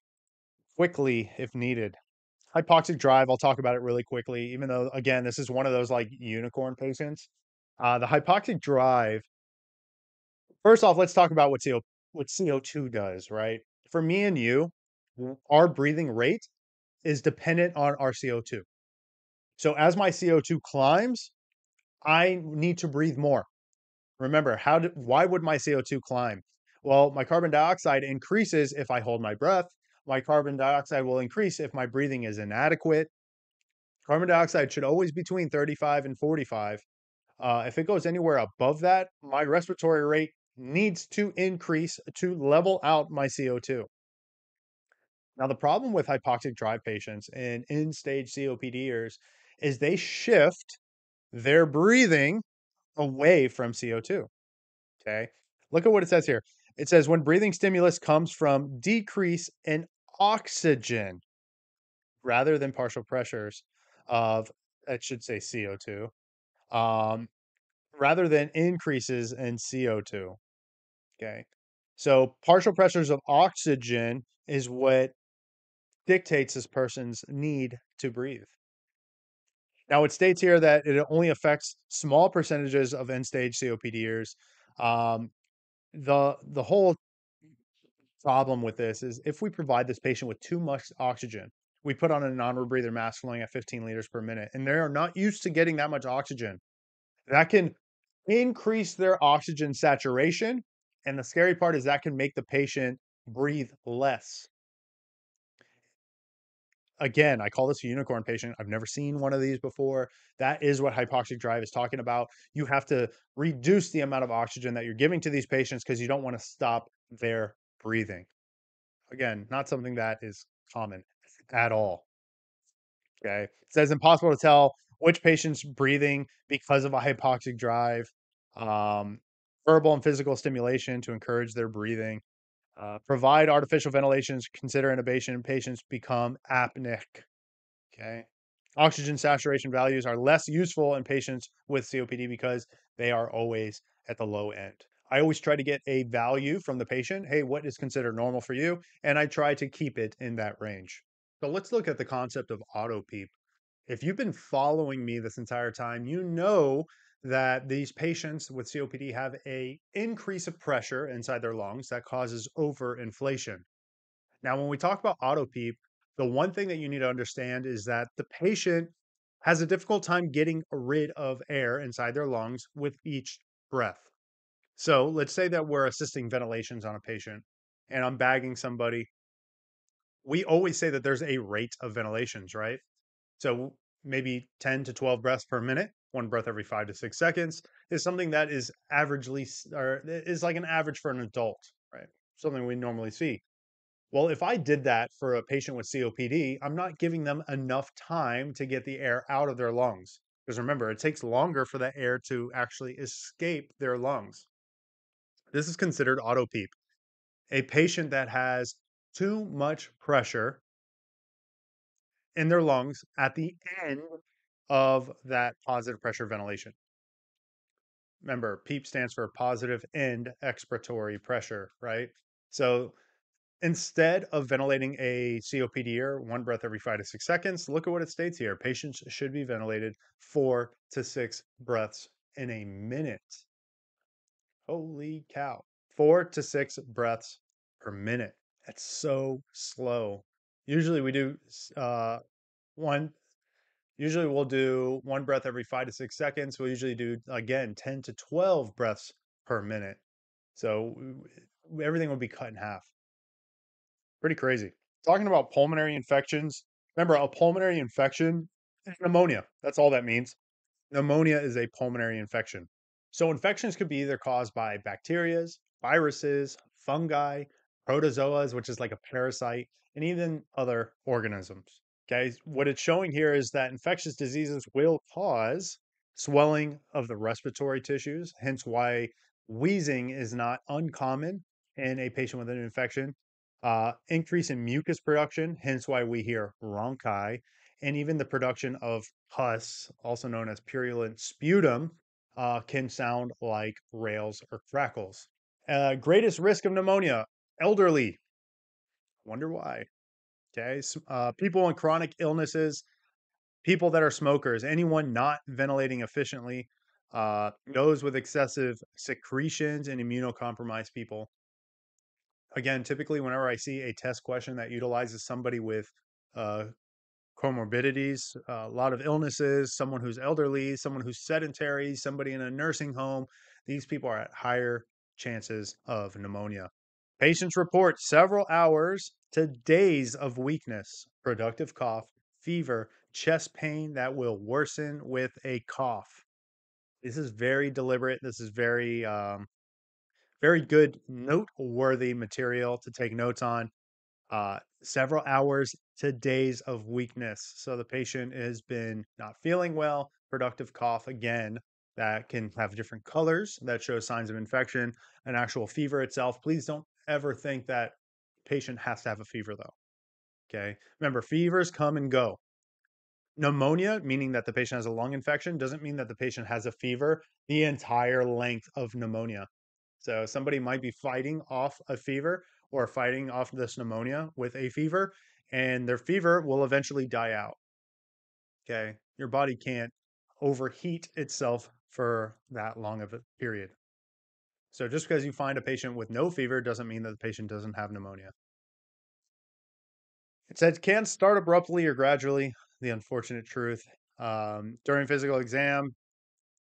quickly if needed hypoxic drive, I'll talk about it really quickly, even though, again, this is one of those like unicorn patients. Uh, the hypoxic drive, first off, let's talk about what, CO, what CO2 does, right? For me and you, our breathing rate is dependent on our CO2. So as my CO2 climbs, I need to breathe more. Remember, how do, why would my CO2 climb? Well, my carbon dioxide increases if I hold my breath my carbon dioxide will increase if my breathing is inadequate. Carbon dioxide should always be between 35 and 45. Uh, if it goes anywhere above that, my respiratory rate needs to increase to level out my CO2. Now, the problem with hypoxic drive patients and in stage COPDers is they shift their breathing away from CO2. Okay. Look at what it says here. It says when breathing stimulus comes from decrease in oxygen rather than partial pressures of I should say CO2 um, rather than increases in CO2. Okay. So partial pressures of oxygen is what dictates this person's need to breathe. Now it states here that it only affects small percentages of end stage COPDers. Um, the the whole problem with this is if we provide this patient with too much oxygen, we put on a non-rebreather mask flowing at 15 liters per minute, and they are not used to getting that much oxygen. That can increase their oxygen saturation. And the scary part is that can make the patient breathe less. Again, I call this a unicorn patient. I've never seen one of these before. That is what hypoxic drive is talking about. You have to reduce the amount of oxygen that you're giving to these patients because you don't want to stop their breathing. Again, not something that is common at all. Okay. It says impossible to tell which patient's breathing because of a hypoxic drive, um, verbal and physical stimulation to encourage their breathing, uh, provide artificial ventilations, consider intubation, patients become apneic. Okay. Oxygen saturation values are less useful in patients with COPD because they are always at the low end. I always try to get a value from the patient. Hey, what is considered normal for you? And I try to keep it in that range. So let's look at the concept of auto peep. If you've been following me this entire time, you know that these patients with COPD have a increase of pressure inside their lungs that causes overinflation. Now, when we talk about auto peep, the one thing that you need to understand is that the patient has a difficult time getting rid of air inside their lungs with each breath. So let's say that we're assisting ventilations on a patient and I'm bagging somebody. We always say that there's a rate of ventilations, right? So maybe 10 to 12 breaths per minute, one breath every five to six seconds is something that is averagely or is like an average for an adult, right? Something we normally see. Well, if I did that for a patient with COPD, I'm not giving them enough time to get the air out of their lungs. Because remember, it takes longer for the air to actually escape their lungs. This is considered auto PEEP. A patient that has too much pressure in their lungs at the end of that positive pressure ventilation. Remember, PEEP stands for positive end expiratory pressure, right? So instead of ventilating a COPD or one breath every five to six seconds, look at what it states here. Patients should be ventilated four to six breaths in a minute. Holy cow. Four to six breaths per minute. That's so slow. Usually we do uh, one, usually we'll do one breath every five to six seconds. We'll usually do, again, 10 to 12 breaths per minute. So everything will be cut in half. Pretty crazy. Talking about pulmonary infections, remember a pulmonary infection pneumonia. That's all that means. Pneumonia is a pulmonary infection. So infections could be either caused by bacteria, viruses, fungi, protozoas, which is like a parasite, and even other organisms. Okay, what it's showing here is that infectious diseases will cause swelling of the respiratory tissues, hence why wheezing is not uncommon in a patient with an infection. Uh, increase in mucus production, hence why we hear ronchi, and even the production of pus, also known as purulent sputum, uh, can sound like rails or crackles. Uh, greatest risk of pneumonia elderly. Wonder why. Okay. Uh, people in chronic illnesses, people that are smokers, anyone not ventilating efficiently, uh, those with excessive secretions and immunocompromised people. Again, typically, whenever I see a test question that utilizes somebody with uh, comorbidities, a lot of illnesses, someone who's elderly, someone who's sedentary, somebody in a nursing home. These people are at higher chances of pneumonia. Patients report several hours to days of weakness, productive cough, fever, chest pain that will worsen with a cough. This is very deliberate. This is very, um, very good, noteworthy material to take notes on. Uh, several hours to days of weakness. So the patient has been not feeling well, productive cough again that can have different colors that show signs of infection, an actual fever itself. Please don't ever think that patient has to have a fever though. Okay. Remember, fevers come and go. Pneumonia, meaning that the patient has a lung infection, doesn't mean that the patient has a fever the entire length of pneumonia. So somebody might be fighting off a fever or fighting off this pneumonia with a fever, and their fever will eventually die out. Okay. Your body can't overheat itself for that long of a period. So just because you find a patient with no fever doesn't mean that the patient doesn't have pneumonia. It said can start abruptly or gradually. The unfortunate truth. Um, during physical exam,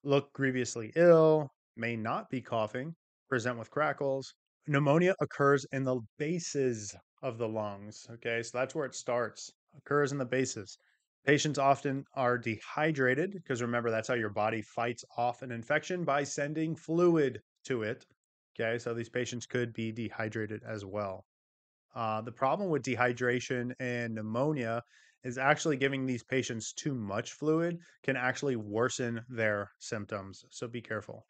look grievously ill, may not be coughing, present with crackles. Pneumonia occurs in the bases of the lungs. Okay, so that's where it starts, occurs in the bases. Patients often are dehydrated because remember, that's how your body fights off an infection by sending fluid to it. Okay, so these patients could be dehydrated as well. Uh, the problem with dehydration and pneumonia is actually giving these patients too much fluid can actually worsen their symptoms. So be careful.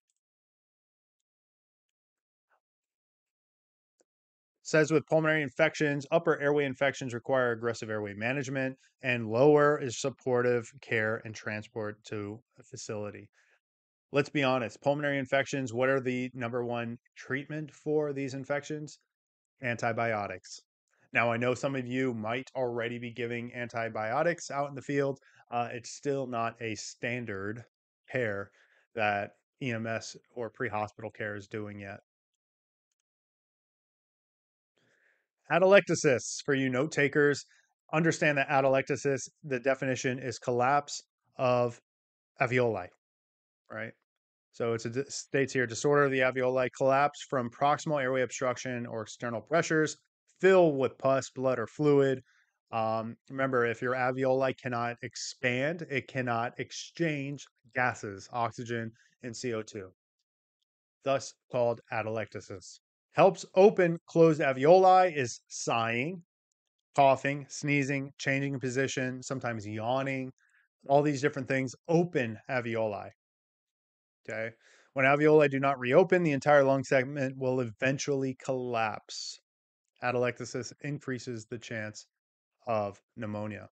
says with pulmonary infections, upper airway infections require aggressive airway management, and lower is supportive care and transport to a facility. Let's be honest pulmonary infections, what are the number one treatment for these infections? Antibiotics. Now, I know some of you might already be giving antibiotics out in the field. Uh, it's still not a standard care that EMS or pre hospital care is doing yet. atelectasis for you note takers understand that atelectasis the definition is collapse of alveoli right so it states here disorder of the alveoli collapse from proximal airway obstruction or external pressures fill with pus blood or fluid um, remember if your alveoli cannot expand it cannot exchange gases oxygen and co2 thus called atelectasis Helps open closed alveoli is sighing, coughing, sneezing, changing position, sometimes yawning, all these different things open alveoli. Okay. When alveoli do not reopen, the entire lung segment will eventually collapse. Atelectasis increases the chance of pneumonia.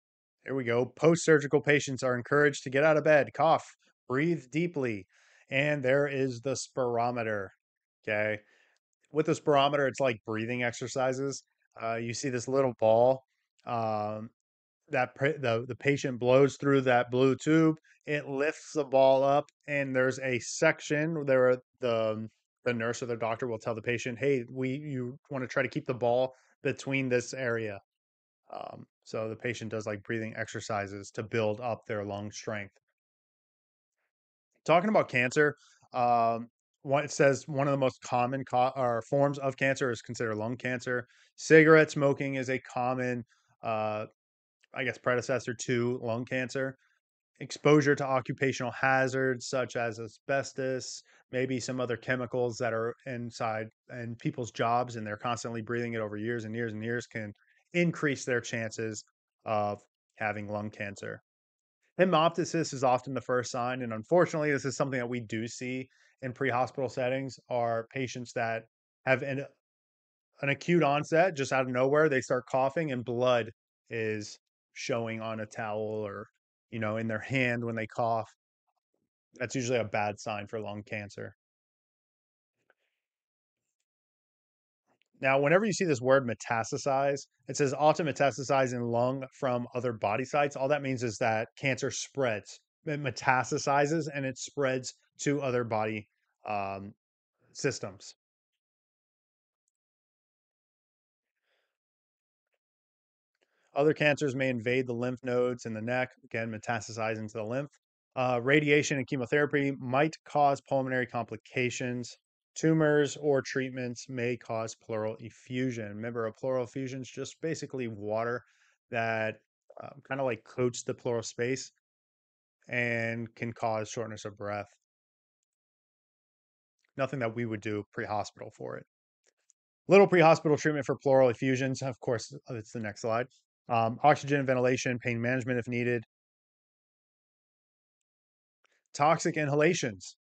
Here we go. Post surgical patients are encouraged to get out of bed, cough, breathe deeply. And there is the spirometer. Okay with this barometer, it's like breathing exercises. Uh, you see this little ball. Um, that the the patient blows through that blue tube. It lifts the ball up, and there's a section there. The the nurse or the doctor will tell the patient, "Hey, we you want to try to keep the ball between this area." Um, so the patient does like breathing exercises to build up their lung strength. Talking about cancer, um, it says one of the most common co- or forms of cancer is considered lung cancer. Cigarette smoking is a common, uh, I guess, predecessor to lung cancer. Exposure to occupational hazards such as asbestos, maybe some other chemicals that are inside and people's jobs, and they're constantly breathing it over years and years and years, can increase their chances of having lung cancer. Hemoptysis is often the first sign, and unfortunately, this is something that we do see in pre-hospital settings are patients that have an an acute onset just out of nowhere they start coughing and blood is showing on a towel or you know in their hand when they cough that's usually a bad sign for lung cancer now whenever you see this word metastasize it says often metastasize in lung from other body sites all that means is that cancer spreads it metastasizes and it spreads to other body um, systems. Other cancers may invade the lymph nodes in the neck, again, metastasize into the lymph. Uh, radiation and chemotherapy might cause pulmonary complications. Tumors or treatments may cause pleural effusion. Remember, a pleural effusion is just basically water that um, kind of like coats the pleural space and can cause shortness of breath nothing that we would do pre-hospital for it. Little pre-hospital treatment for pleural effusions. Of course, uh, it's the next slide. Um, oxygen and ventilation, pain management if needed. Toxic inhalations.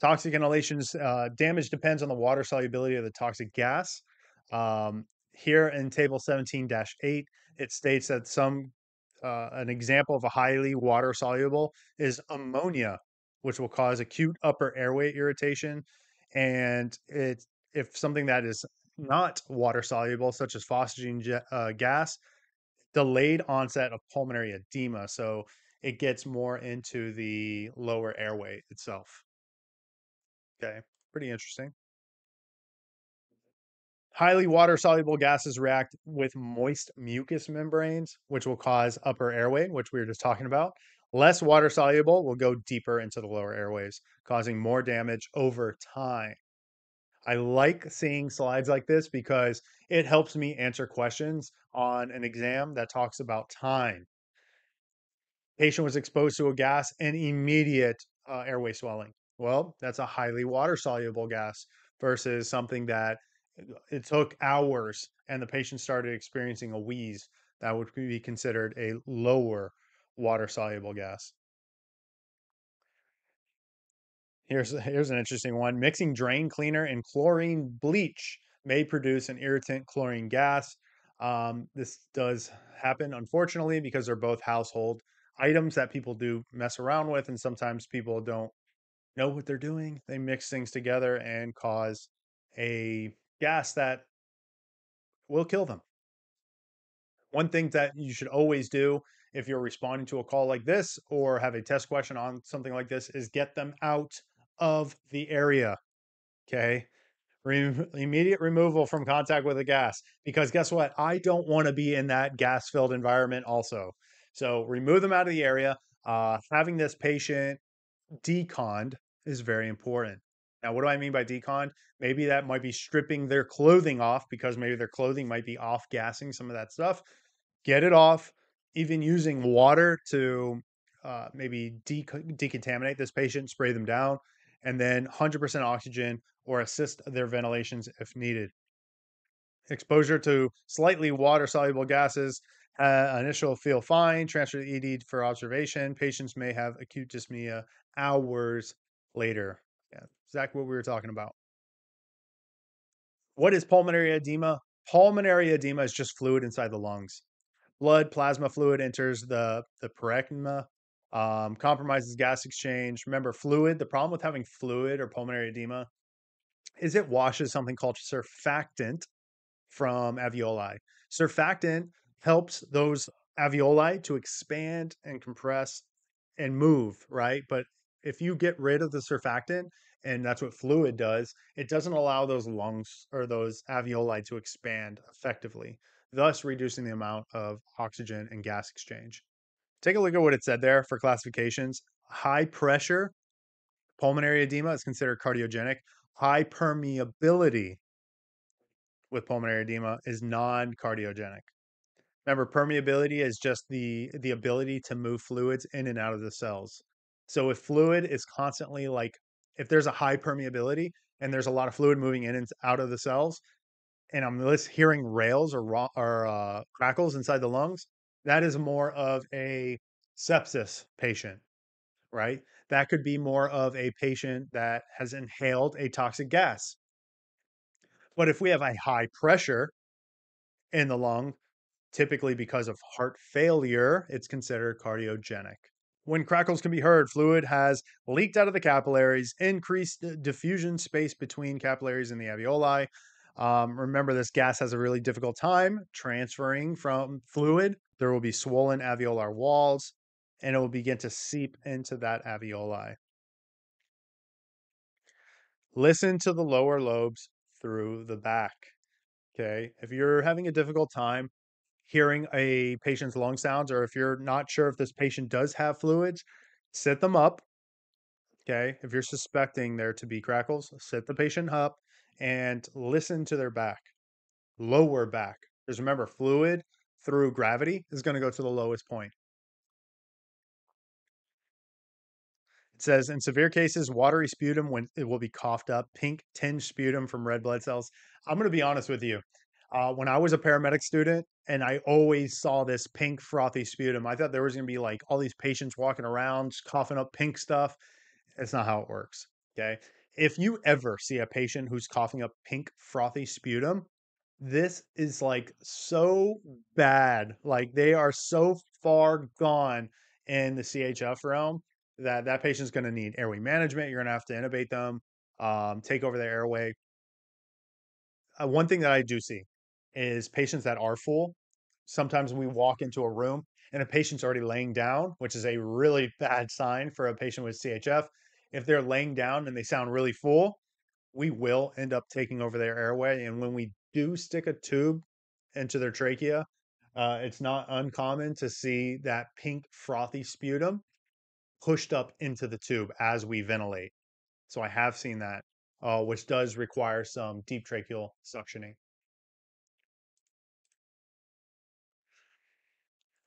Toxic inhalations, uh, damage depends on the water solubility of the toxic gas. Um, here in table 17-8, it states that some uh, an example of a highly water soluble is ammonia which will cause acute upper airway irritation. And it, if something that is not water soluble, such as phosgene uh, gas, delayed onset of pulmonary edema. So it gets more into the lower airway itself. Okay, pretty interesting. Highly water soluble gases react with moist mucous membranes, which will cause upper airway, which we were just talking about less water soluble will go deeper into the lower airways, causing more damage over time. I like seeing slides like this because it helps me answer questions on an exam that talks about time. Patient was exposed to a gas and immediate uh, airway swelling. Well, that's a highly water soluble gas versus something that it took hours and the patient started experiencing a wheeze. That would be considered a lower water soluble gas. Here's, here's an interesting one. Mixing drain cleaner and chlorine bleach may produce an irritant chlorine gas. Um, this does happen, unfortunately, because they're both household items that people do mess around with. And sometimes people don't know what they're doing. They mix things together and cause a gas that will kill them. One thing that you should always do if you're responding to a call like this or have a test question on something like this is get them out of the area. Okay. Re- immediate removal from contact with the gas because guess what? I don't want to be in that gas filled environment also. So remove them out of the area. Uh, having this patient deconned is very important. Now, what do I mean by decon? Maybe that might be stripping their clothing off because maybe their clothing might be off gassing some of that stuff. Get it off, even using water to uh, maybe de- decontaminate this patient, spray them down, and then 100% oxygen or assist their ventilations if needed. Exposure to slightly water soluble gases, uh, initial feel fine, transfer to ED for observation. Patients may have acute dyspnea hours later. Yeah, exactly what we were talking about. What is pulmonary edema? Pulmonary edema is just fluid inside the lungs blood plasma fluid enters the the parenchyma um, compromises gas exchange remember fluid the problem with having fluid or pulmonary edema is it washes something called surfactant from alveoli surfactant helps those alveoli to expand and compress and move right but if you get rid of the surfactant and that's what fluid does it doesn't allow those lungs or those alveoli to expand effectively thus reducing the amount of oxygen and gas exchange. Take a look at what it said there for classifications. High pressure pulmonary edema is considered cardiogenic. High permeability with pulmonary edema is non-cardiogenic. Remember, permeability is just the the ability to move fluids in and out of the cells. So if fluid is constantly like if there's a high permeability and there's a lot of fluid moving in and out of the cells, and I'm less hearing rails or or uh, crackles inside the lungs, that is more of a sepsis patient, right? That could be more of a patient that has inhaled a toxic gas. But if we have a high pressure in the lung, typically because of heart failure, it's considered cardiogenic. When crackles can be heard, fluid has leaked out of the capillaries, increased diffusion space between capillaries and the alveoli, um, remember, this gas has a really difficult time transferring from fluid. There will be swollen alveolar walls, and it will begin to seep into that alveoli. Listen to the lower lobes through the back. Okay. If you're having a difficult time hearing a patient's lung sounds, or if you're not sure if this patient does have fluids, sit them up. Okay. If you're suspecting there to be crackles, sit the patient up and listen to their back, lower back. Because remember, fluid through gravity is going to go to the lowest point. It says in severe cases, watery sputum when it will be coughed up, pink tinged sputum from red blood cells. I'm going to be honest with you. Uh, when I was a paramedic student, and I always saw this pink frothy sputum, I thought there was going to be like all these patients walking around coughing up pink stuff. It's not how it works. Okay if you ever see a patient who's coughing up pink frothy sputum, this is like so bad. Like they are so far gone in the CHF realm that that patient's going to need airway management. You're going to have to intubate them, um, take over their airway. Uh, one thing that I do see is patients that are full. Sometimes we walk into a room and a patient's already laying down, which is a really bad sign for a patient with CHF if they're laying down and they sound really full, we will end up taking over their airway. And when we do stick a tube into their trachea, uh, it's not uncommon to see that pink frothy sputum pushed up into the tube as we ventilate. So I have seen that, uh, which does require some deep tracheal suctioning.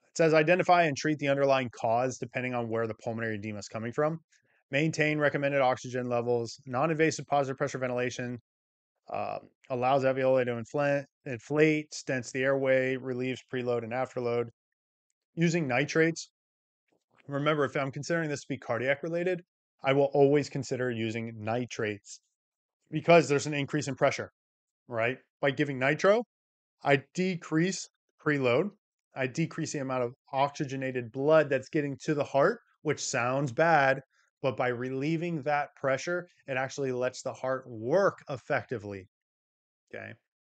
It says identify and treat the underlying cause depending on where the pulmonary edema is coming from maintain recommended oxygen levels, non invasive positive pressure ventilation, um, allows alveoli to inflate, inflate, stents the airway, relieves preload and afterload. Using nitrates, remember, if I'm considering this to be cardiac related, I will always consider using nitrates because there's an increase in pressure, right? By giving nitro, I decrease preload. I decrease the amount of oxygenated blood that's getting to the heart, which sounds bad, but by relieving that pressure, it actually lets the heart work effectively. Okay.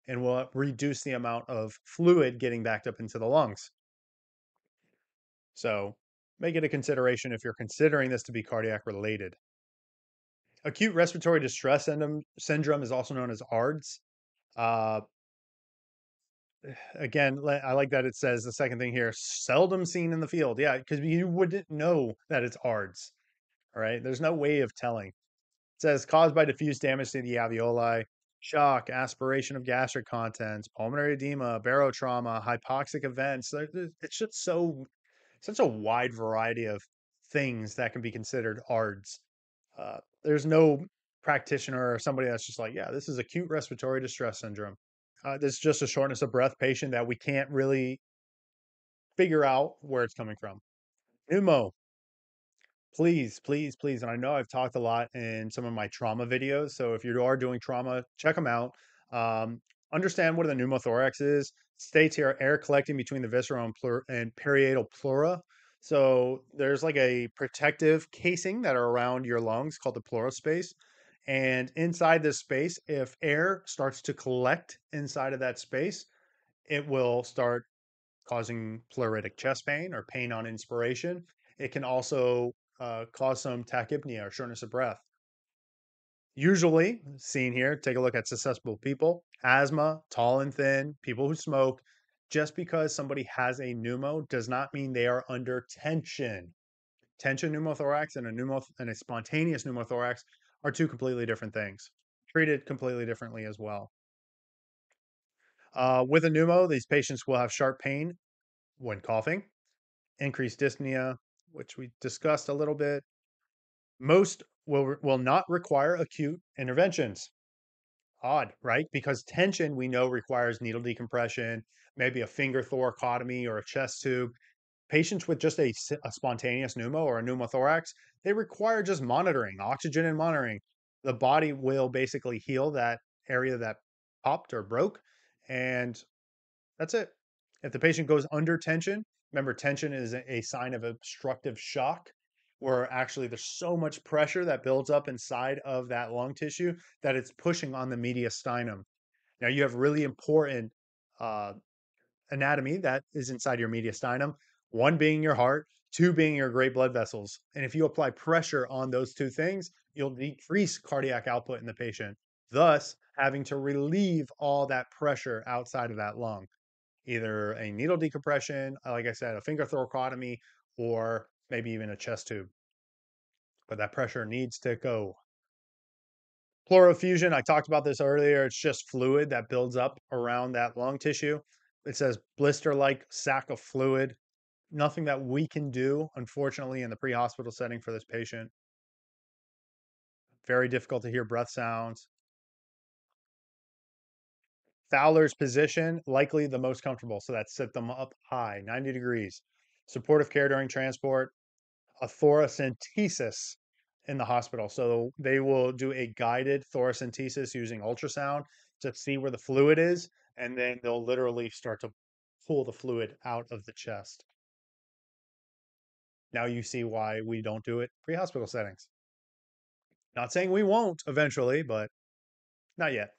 And will reduce the amount of fluid getting backed up into the lungs. So make it a consideration if you're considering this to be cardiac related. Acute respiratory distress syndrome is also known as ARDS. Uh, again, I like that it says the second thing here seldom seen in the field. Yeah, because you wouldn't know that it's ARDS. All right. There's no way of telling. It says caused by diffuse damage to the alveoli, shock, aspiration of gastric contents, pulmonary edema, barotrauma, hypoxic events. It's just so, such a wide variety of things that can be considered ARDS. Uh, there's no practitioner or somebody that's just like, yeah, this is acute respiratory distress syndrome. Uh, this is just a shortness of breath patient that we can't really figure out where it's coming from. Pneumo, Please, please, please. And I know I've talked a lot in some of my trauma videos. So if you are doing trauma, check them out. Um, understand what a pneumothorax is. States here air collecting between the visceral and, plur- and parietal pleura. So there's like a protective casing that are around your lungs called the pleural space. And inside this space, if air starts to collect inside of that space, it will start causing pleuritic chest pain or pain on inspiration. It can also uh, cause some tachypnea or shortness of breath. Usually seen here, take a look at susceptible people, asthma, tall and thin, people who smoke. Just because somebody has a pneumo does not mean they are under tension. Tension pneumothorax and a, pneumo- and a spontaneous pneumothorax are two completely different things, treated completely differently as well. Uh, with a pneumo, these patients will have sharp pain when coughing, increased dyspnea, which we discussed a little bit. Most will, will not require acute interventions. Odd, right? Because tension we know requires needle decompression, maybe a finger thoracotomy or a chest tube. Patients with just a, a spontaneous pneumo or a pneumothorax, they require just monitoring, oxygen and monitoring. The body will basically heal that area that popped or broke, and that's it. If the patient goes under tension, Remember, tension is a sign of obstructive shock, where actually there's so much pressure that builds up inside of that lung tissue that it's pushing on the mediastinum. Now, you have really important uh, anatomy that is inside your mediastinum, one being your heart, two being your great blood vessels. And if you apply pressure on those two things, you'll decrease cardiac output in the patient, thus having to relieve all that pressure outside of that lung either a needle decompression, uh, like I said, a finger thoracotomy, or maybe even a chest tube. But that pressure needs to go. Pleurofusion, I talked about this earlier. It's just fluid that builds up around that lung tissue. It says blister like sac of fluid. Nothing that we can do, unfortunately, in the pre hospital setting for this patient. Very difficult to hear breath sounds. Fowler's position, likely the most comfortable. So that set them up high, 90 degrees. Supportive care during transport, a thoracentesis in the hospital. So they will do a guided thoracentesis using ultrasound to see where the fluid is, and then they'll literally start to pull the fluid out of the chest. Now you see why we don't do it pre hospital settings. Not saying we won't eventually, but not yet.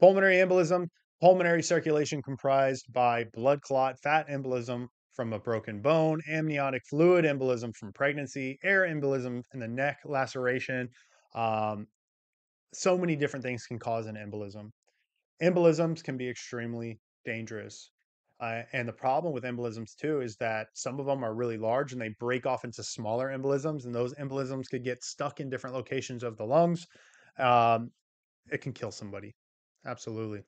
Pulmonary embolism, pulmonary circulation comprised by blood clot, fat embolism from a broken bone, amniotic fluid embolism from pregnancy, air embolism in the neck, laceration. Um, so many different things can cause an embolism. Embolisms can be extremely dangerous. Uh, and the problem with embolisms too is that some of them are really large and they break off into smaller embolisms, and those embolisms could get stuck in different locations of the lungs. Um, it can kill somebody. Absolutely.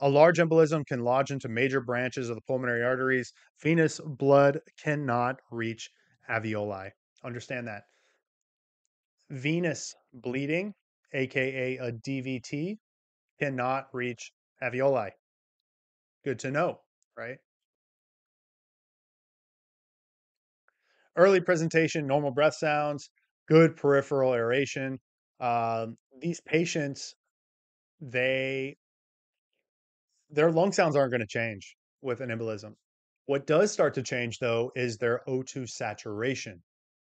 A large embolism can lodge into major branches of the pulmonary arteries. Venous blood cannot reach alveoli. Understand that. Venous bleeding, aka a DVT, cannot reach alveoli. Good to know, right? Early presentation, normal breath sounds, good peripheral aeration. Um, these patients they their lung sounds aren't going to change with an embolism. What does start to change though is their O2 saturation.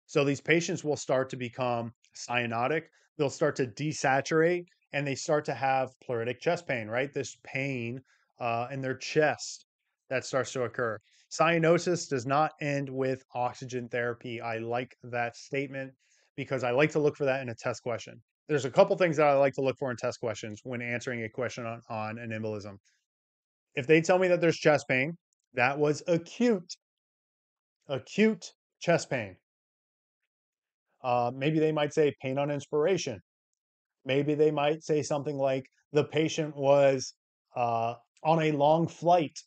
So these patients will start to become cyanotic, they'll start to desaturate, and they start to have pleuritic chest pain, right? This pain uh, in their chest that starts to occur. Cyanosis does not end with oxygen therapy. I like that statement because I like to look for that in a test question there's a couple things that I like to look for in test questions when answering a question on, on an embolism. If they tell me that there's chest pain, that was acute, acute chest pain. Uh, maybe they might say pain on inspiration. Maybe they might say something like the patient was uh, on a long flight.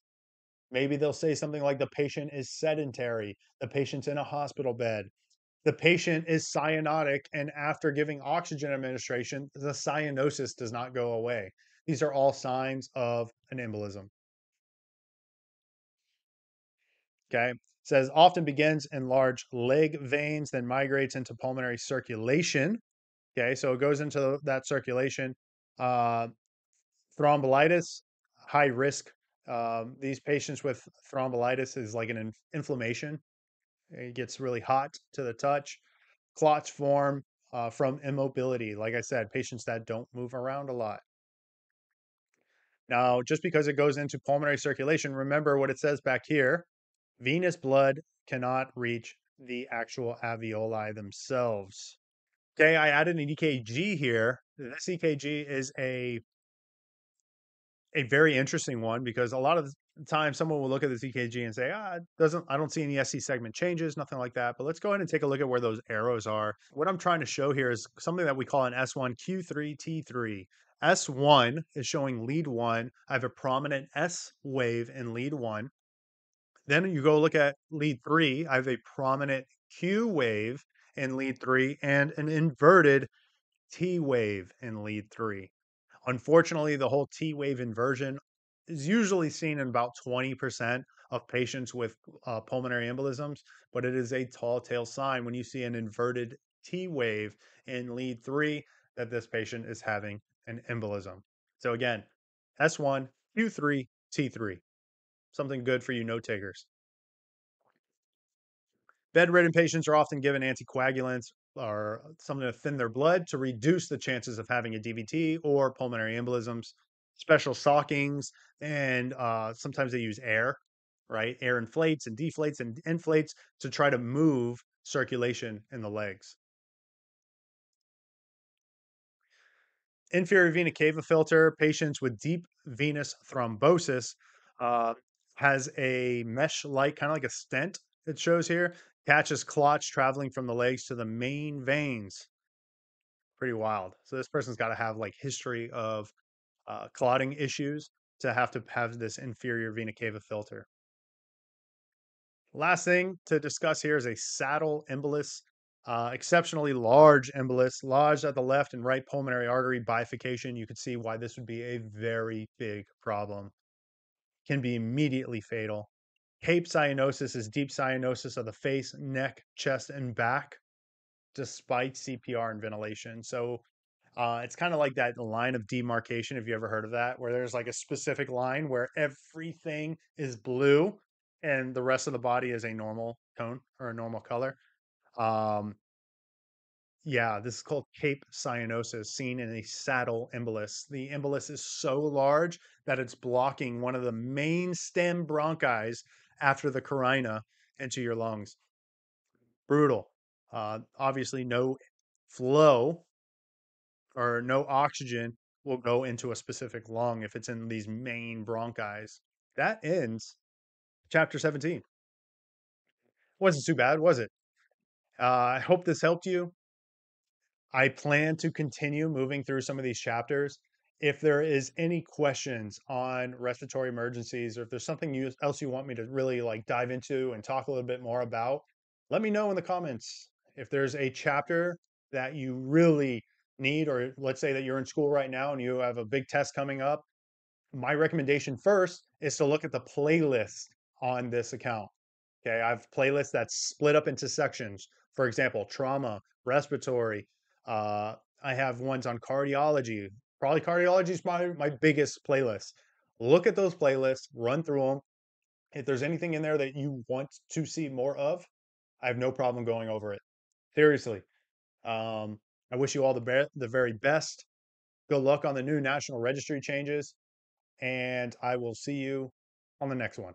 Maybe they'll say something like the patient is sedentary, the patient's in a hospital bed, the patient is cyanotic, and after giving oxygen administration, the cyanosis does not go away. These are all signs of an embolism. Okay. says often begins in large leg veins, then migrates into pulmonary circulation. Okay. So it goes into that circulation. Uh, high risk. Um, these patients with thrombolytis is like an in- inflammation it gets really hot to the touch. Clots form uh, from immobility. Like I said, patients that don't move around a lot. Now, just because it goes into pulmonary circulation, remember what it says back here venous blood cannot reach the actual alveoli themselves. Okay, I added an EKG here. This EKG is a a very interesting one because a lot of time someone will look at the TKG and say, ah, doesn't I don't see any SC segment changes, nothing like that. But let's go ahead and take a look at where those arrows are. What I'm trying to show here is something that we call an S1 Q3 T3. S1 is showing lead one. I have a prominent S wave in lead one. Then you go look at lead three. I have a prominent Q wave in lead three and an inverted T wave in lead three. Unfortunately, the whole T wave inversion is usually seen in about 20% of patients with uh, pulmonary embolisms, but it is a tall tale sign when you see an inverted T wave in lead three that this patient is having an embolism. So again, S1, Q3, T3. Something good for you note takers. Bedridden patients are often given anticoagulants or something to thin their blood to reduce the chances of having a DVT or pulmonary embolisms special stockings, and uh, sometimes they use air, right? Air inflates and deflates and inflates to try to move circulation in the legs. Inferior vena cava filter patients with deep venous thrombosis uh, has a mesh like, kind of like a stent, it shows here, catches clots traveling from the legs to the main veins. Pretty wild. So this person's got to have like history of uh, clotting issues to have to have this inferior vena cava filter. Last thing to discuss here is a saddle embolus, uh, exceptionally large embolus lodged at the left and right pulmonary artery bifurcation. You can see why this would be a very big problem. Can be immediately fatal. Cape cyanosis is deep cyanosis of the face, neck, chest, and back, despite CPR and ventilation. So uh, it's kind of like that line of demarcation, if you ever heard of that, where there's like a specific line where everything is blue and the rest of the body is a normal tone or a normal color. Um, yeah, this is called cape cyanosis, seen in a saddle embolus. The embolus is so large that it's blocking one of the main stem bronchi after the carina into your lungs. Brutal. Uh, obviously, no flow or no oxygen will go into a specific lung if it's in these main bronchi. That ends chapter 17. Wasn't too bad, was it? Uh, I hope this helped you. I plan to continue moving through some of these chapters. If there is any questions on respiratory emergencies, or if there's something else you want me to really like dive into and talk a little bit more about, let me know in the comments. If there's a chapter that you really need, or let's say that you're in school right now and you have a big test coming up, my recommendation first is to look at the playlist on this account. Okay, I have playlists that's split up into sections. For example, trauma, respiratory. Uh, I have ones on cardiology. Probably cardiology is my, my biggest playlist. Look at those playlists, run through them. If there's anything in there that you want to see more of, I have no problem going over it. Seriously. Um, I wish you all the, be- the very best. Good luck on the new National Registry changes, and I will see you on the next one.